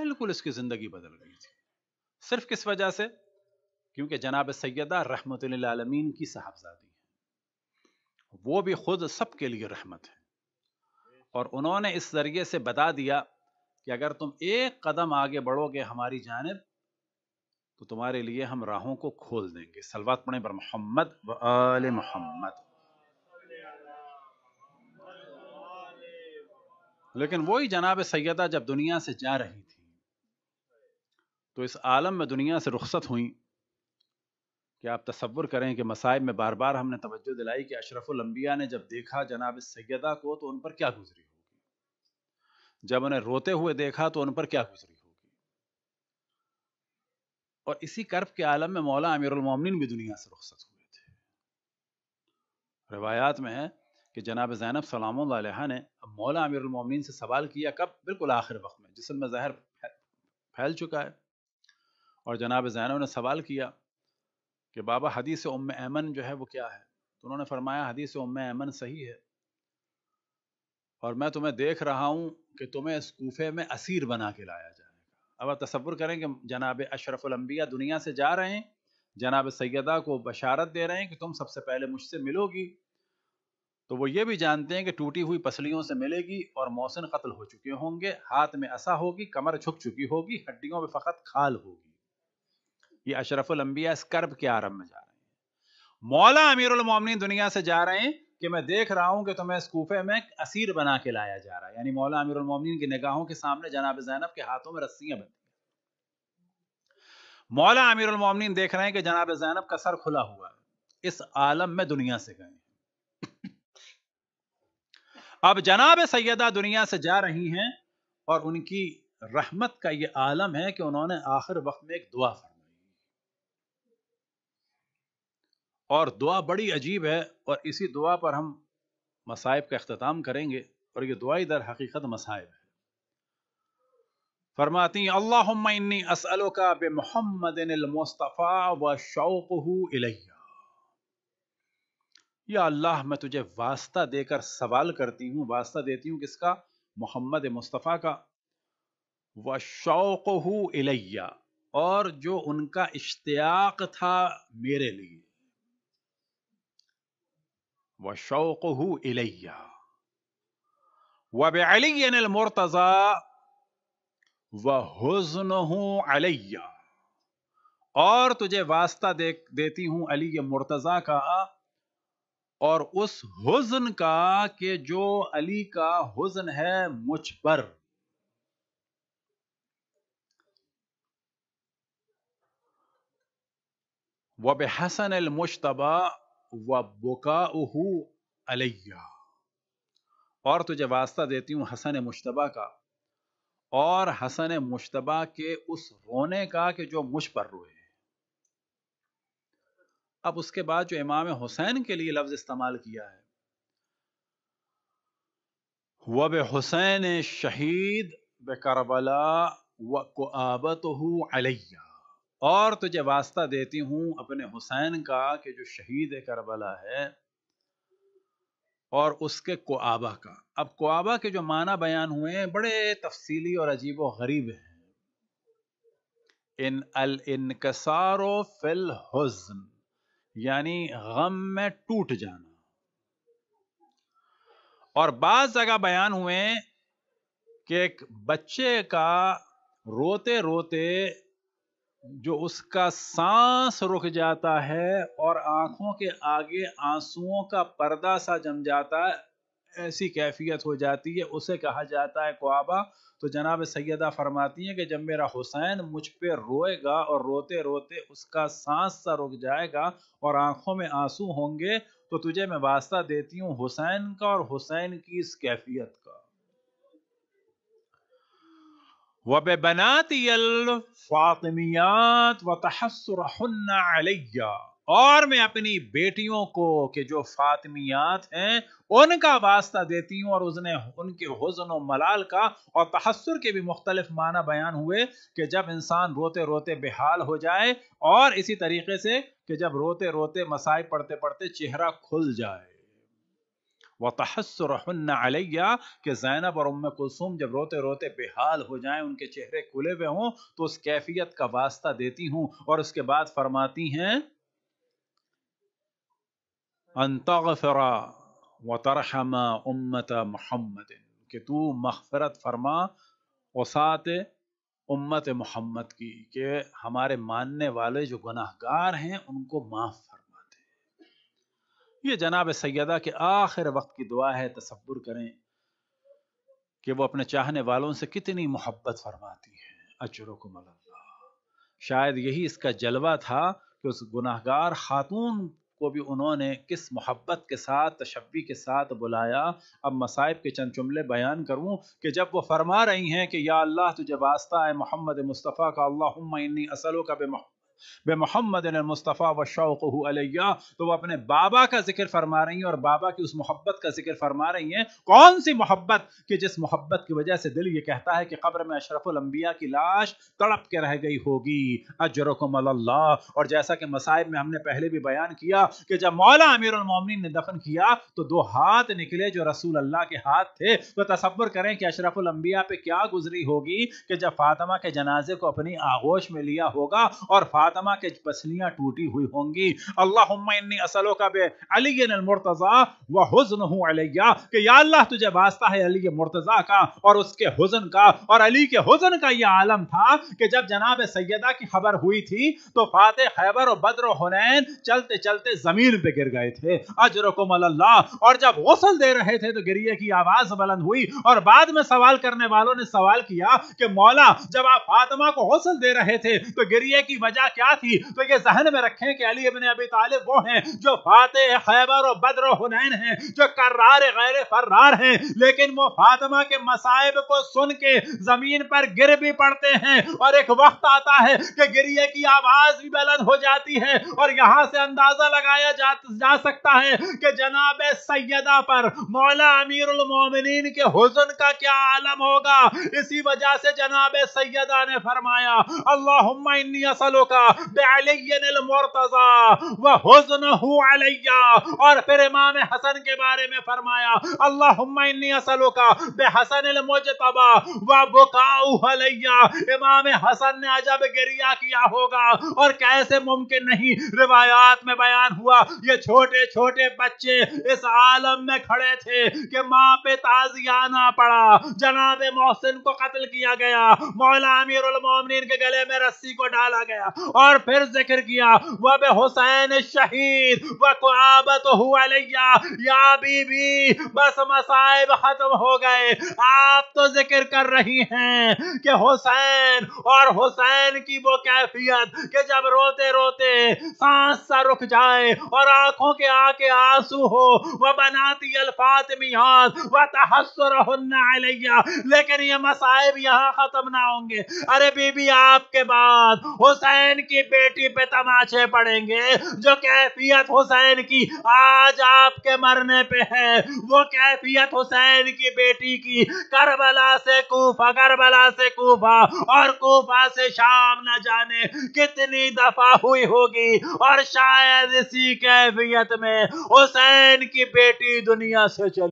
बिल्कुल इसकी ज़िंदगी बदल गई थी सिर्फ किस वजह से क्योंकि जनाब सैदा रहमत आलमीन की साहबजादी है वो भी खुद सबके लिए रहमत है और उन्होंने इस ज़रिए से बता दिया कि अगर तुम एक कदम आगे बढ़ोगे हमारी जानब तो तुम्हारे लिए हम राहों को खोल देंगे सलवात पढ़े पर मोहम्मद मोहम्मद लेकिन वही जनाब सैदा जब दुनिया से जा रही थी तो इस आलम में दुनिया से रुखसत हुई कि आप तस्वुर करें कि मसाइब में बार बार हमने तवज्जो दिलाई कि अशरफुलम्बिया ने जब देखा जनाब सैदा को तो उन पर क्या गुजरी होगी जब उन्हें रोते हुए देखा तो उन पर क्या गुजरी होगी और इसी कर्फ के आलम में मौला अमीरमिन भी दुनिया से रुखसत हुए थे रवायात में है कि जनाब जैनब सलाम ने अब मौला अमीरमिन से सवाल किया कब बिल्कुल आखिर वक्त में जिसम में जहर फैल चुका है और जनाब जैनो ने सवाल किया कि बाबा हदीस उम ऐमन जो है वो क्या है तो उन्होंने फरमाया हदीस उम ऐमन सही है और मैं तुम्हें देख रहा हूँ कि तुम्हें इस कूफे में असीर बना के लाया जाएगा अब आप तस्वुर करें कि जनाब अशरफुलंबिया दुनिया से जा रहे हैं जनाब सैदा को बशारत दे रहे हैं कि तुम सबसे पहले मुझसे मिलोगी तो वो ये भी जानते हैं कि टूटी हुई पसलियों से मिलेगी और मौसम कत्ल हो चुके होंगे हाथ में असा होगी कमर छुप चुकी होगी हड्डियों में फ़कत खाल होगी ये अशरफुल अंबिया इस कर्ब के आरम में जा रहे हैं मौला अमीरुल उलमोमिन दुनिया से जा रहे हैं कि मैं देख रहा हूं कि तुम्हें स्कूफे में असीर बना के लाया जा रहा है यानी मौला अमीर उलमोमिन की निगाहों के सामने जनाब जैनब के हाथों में रस्सियां बनती मौला अमीरुल उलमोमिन देख रहे हैं कि जनाब जैनब का सर खुला हुआ है इस आलम में दुनिया से गए अब जनाब सैदा दुनिया से जा रही हैं और उनकी रहमत का ये आलम है कि उन्होंने आखिर वक्त में एक दुआ और दुआ बड़ी अजीब है और इसी दुआ पर हम मसाइब का अख्ताम करेंगे और ये दुआ दर हकीकत मसाइब है फरमाती अल्लाहनी असलो का बे मोहम्मद मुस्तफ़ा व शौक या अल्लाह मैं तुझे वास्ता देकर सवाल करती हूँ वास्ता देती हूँ किसका मोहम्मद मुस्तफ़ा का व शौक इलैया और जो उनका इश्तियाक था मेरे लिए व शौक़ इलैया वबलियमरतज़ा व हजन अलैया और तुझे वास्ता दे, देती हूं अली मुर्तज़ा का और उस हुजन का कि जो अली का हुजन है मुझ पर वब हसन अल अलमुशतबा व अलैया और तुझे वास्ता देती हूँ हसन मुशतबा का और हसन मुशतबा के उस रोने का कि जो मुझ पर रोए अब उसके बाद जो इमाम हुसैन के लिए लफ्ज इस्तेमाल किया है वब हुसैन शहीद बे करबला व अलैया और तुझे वास्ता देती हूं अपने हुसैन का कि जो शहीद करबला है और उसके कोआबा का अब कोआबा के जो माना बयान हुए हैं बड़े तफसीली और अजीब गरीब हैं इन अल इनकसारो फिल हुजन यानी गम में टूट जाना और बाद जगह बयान हुए कि एक बच्चे का रोते रोते जो उसका सांस रुक जाता है और आंखों के आगे आंसुओं का पर्दा सा जम जाता है ऐसी कैफियत हो जाती है उसे कहा जाता है ख्वाबा तो जनाब सैदा फरमाती हैं कि जब मेरा हुसैन मुझ पे रोएगा और रोते रोते उसका सांस सा रुक जाएगा और आंखों में आंसू होंगे तो तुझे मैं वास्ता देती हूँ हुसैन का और हुसैन की इस कैफियत का وببنات बनातियल फातमियात व और मैं अपनी बेटियों को के जो फातमियात हैं उनका वास्ता देती हूँ और उसने उनके हजन व मलाल का और तहसर के भी मुख्तलिफ माना बयान हुए कि जब इंसान रोते रोते बेहाल हो जाए और इसी तरीके से कि जब रोते रोते मसाइब पढ़ते पढ़ते चेहरा खुल जाए व तहसरहन अलैया कि जैनब और जब रोते रोते बेहाल हो जाएं उनके चेहरे खुले हुए हों तो उस कैफियत का वास्ता देती हूँ और उसके बाद फरमाती हैं अंतरा व तरहमा उम्मत मोहम्मद कि तू मफ़रत फरमा वसात उम्मत मोहम्मद की कि हमारे मानने वाले जो गुनाहगार हैं उनको माफ़ फरमा ये जनाब सैदा के आखिर वक्त की दुआ है तस्वुर करें कि वो अपने चाहने वालों से कितनी मोहब्बत फरमाती है अचरों को शायद यही इसका जलवा था कि उस गुनाहगार खातून को भी उन्होंने किस मोहब्बत के साथ तशबी के साथ बुलाया अब मसाइब के चंद चुमले बयान करूं कि जब वो फरमा रही हैं कि या अल्लाह तुझे वास्ता है मोहम्मद मुस्तफ़ा का अल्लाह असलों का बे बे मोहम्मद मुस्तफ़ा व शौक़ अलैया तो वो अपने बाबा का जिक्र फरमा रही हैं और बाबा की उस मोहब्बत का जिक्र फरमा रही हैं कौन सी मोहब्बत कि जिस मोहब्बत की वजह से दिल ये कहता है कि कब्र में अशरफुलम्बिया की लाश तड़प के रह गई होगी अजरकम अल्लाह और जैसा कि मसाइब में हमने पहले भी बयान किया कि जब मौला अमीर उलमोमिन ने दफन किया तो दो हाथ निकले जो रसूल अल्लाह के हाथ थे तो तस्वर करें कि अशरफुलम्बिया पे क्या गुजरी होगी कि जब फातमा के जनाजे को अपनी आगोश में लिया होगा और फातिमा फातिमा के पसलियां टूटी हुई होंगी अल्लाह असलो का बे अली मुर्तज़ा व हुजन हूँ अलिया कि या अल्लाह तुझे वास्ता है अली मुर्तज़ा का और उसके हुजन का और अली के हुजन का यह आलम था कि जब जनाब सैदा की खबर हुई थी तो फातह खैबर और बद्र हुनैन चलते चलते जमीन पे गिर गए थे अजरकुम अल्लाह और जब गौसल दे रहे थे तो गिरिए की आवाज बुलंद हुई और बाद में सवाल करने वालों ने सवाल किया कि मौला जब आप फातिमा को हौसल दे रहे थे तो गिरिए की वजह क्या थी तो ये जहन में रखें कि अली इब्ने अबी तालिब वो हैं जो फातेह खैबर और बद्र हुनैन हैं जो करार गैर फर्रार हैं लेकिन वो फातिमा के मसाइब को सुन के जमीन पर गिर भी पड़ते हैं और एक वक्त आता है कि गिरिए की आवाज भी बुलंद हो जाती है और यहाँ से अंदाजा लगाया जा, जा सकता है कि जनाब सैदा पर मौला अमीरुल मोमिनीन के हुजन का क्या आलम होगा इसी वजह से जनाब सैदा ने फरमाया अल्लाहुम्मा अल्लाह का बेअलियनमरतजा व हुस्नहु अलैया और फिर इमाम हसन के बारे में फरमाया अल्लाहुम्मा इन्नी असलुका बेहसनल मुजतबा व बुकाउ अलैया इमाम हसन ने अजब गिरिया किया होगा और कैसे मुमकिन नहीं रिवायात में बयान हुआ ये छोटे छोटे बच्चे इस आलम में खड़े थे कि माँ पे ताजियाना पड़ा जनाब मोहसिन को कत्ल किया गया मौला अमीर के गले में रस्सी को डाला गया और फिर जिक्र किया वह बे हुसैन शहीद कुआबत हुआ या बीबी बस मसाइब खत्म हो गए आप तो जिक्र कर रही हैं कि हुसैन और हुसैन की वो कैफियत कि जब रोते रोते सांस सा रुक जाए और आंखों के आके आंसू हो वह बनाती अल्फातमियात वह तहसर अलैया लेकिन ये मसाइब यहाँ खत्म ना होंगे अरे बीबी आपके बाद हुसैन हुसैन की बेटी पे तमाचे पड़ेंगे जो कैफियत हुसैन की आज आपके मरने पे है वो कैफियत हुसैन की बेटी की करबला से कूफा करबला से कूफा और कूफा से शाम न जाने कितनी दफा हुई होगी और शायद इसी कैफियत में हुसैन की बेटी दुनिया से चली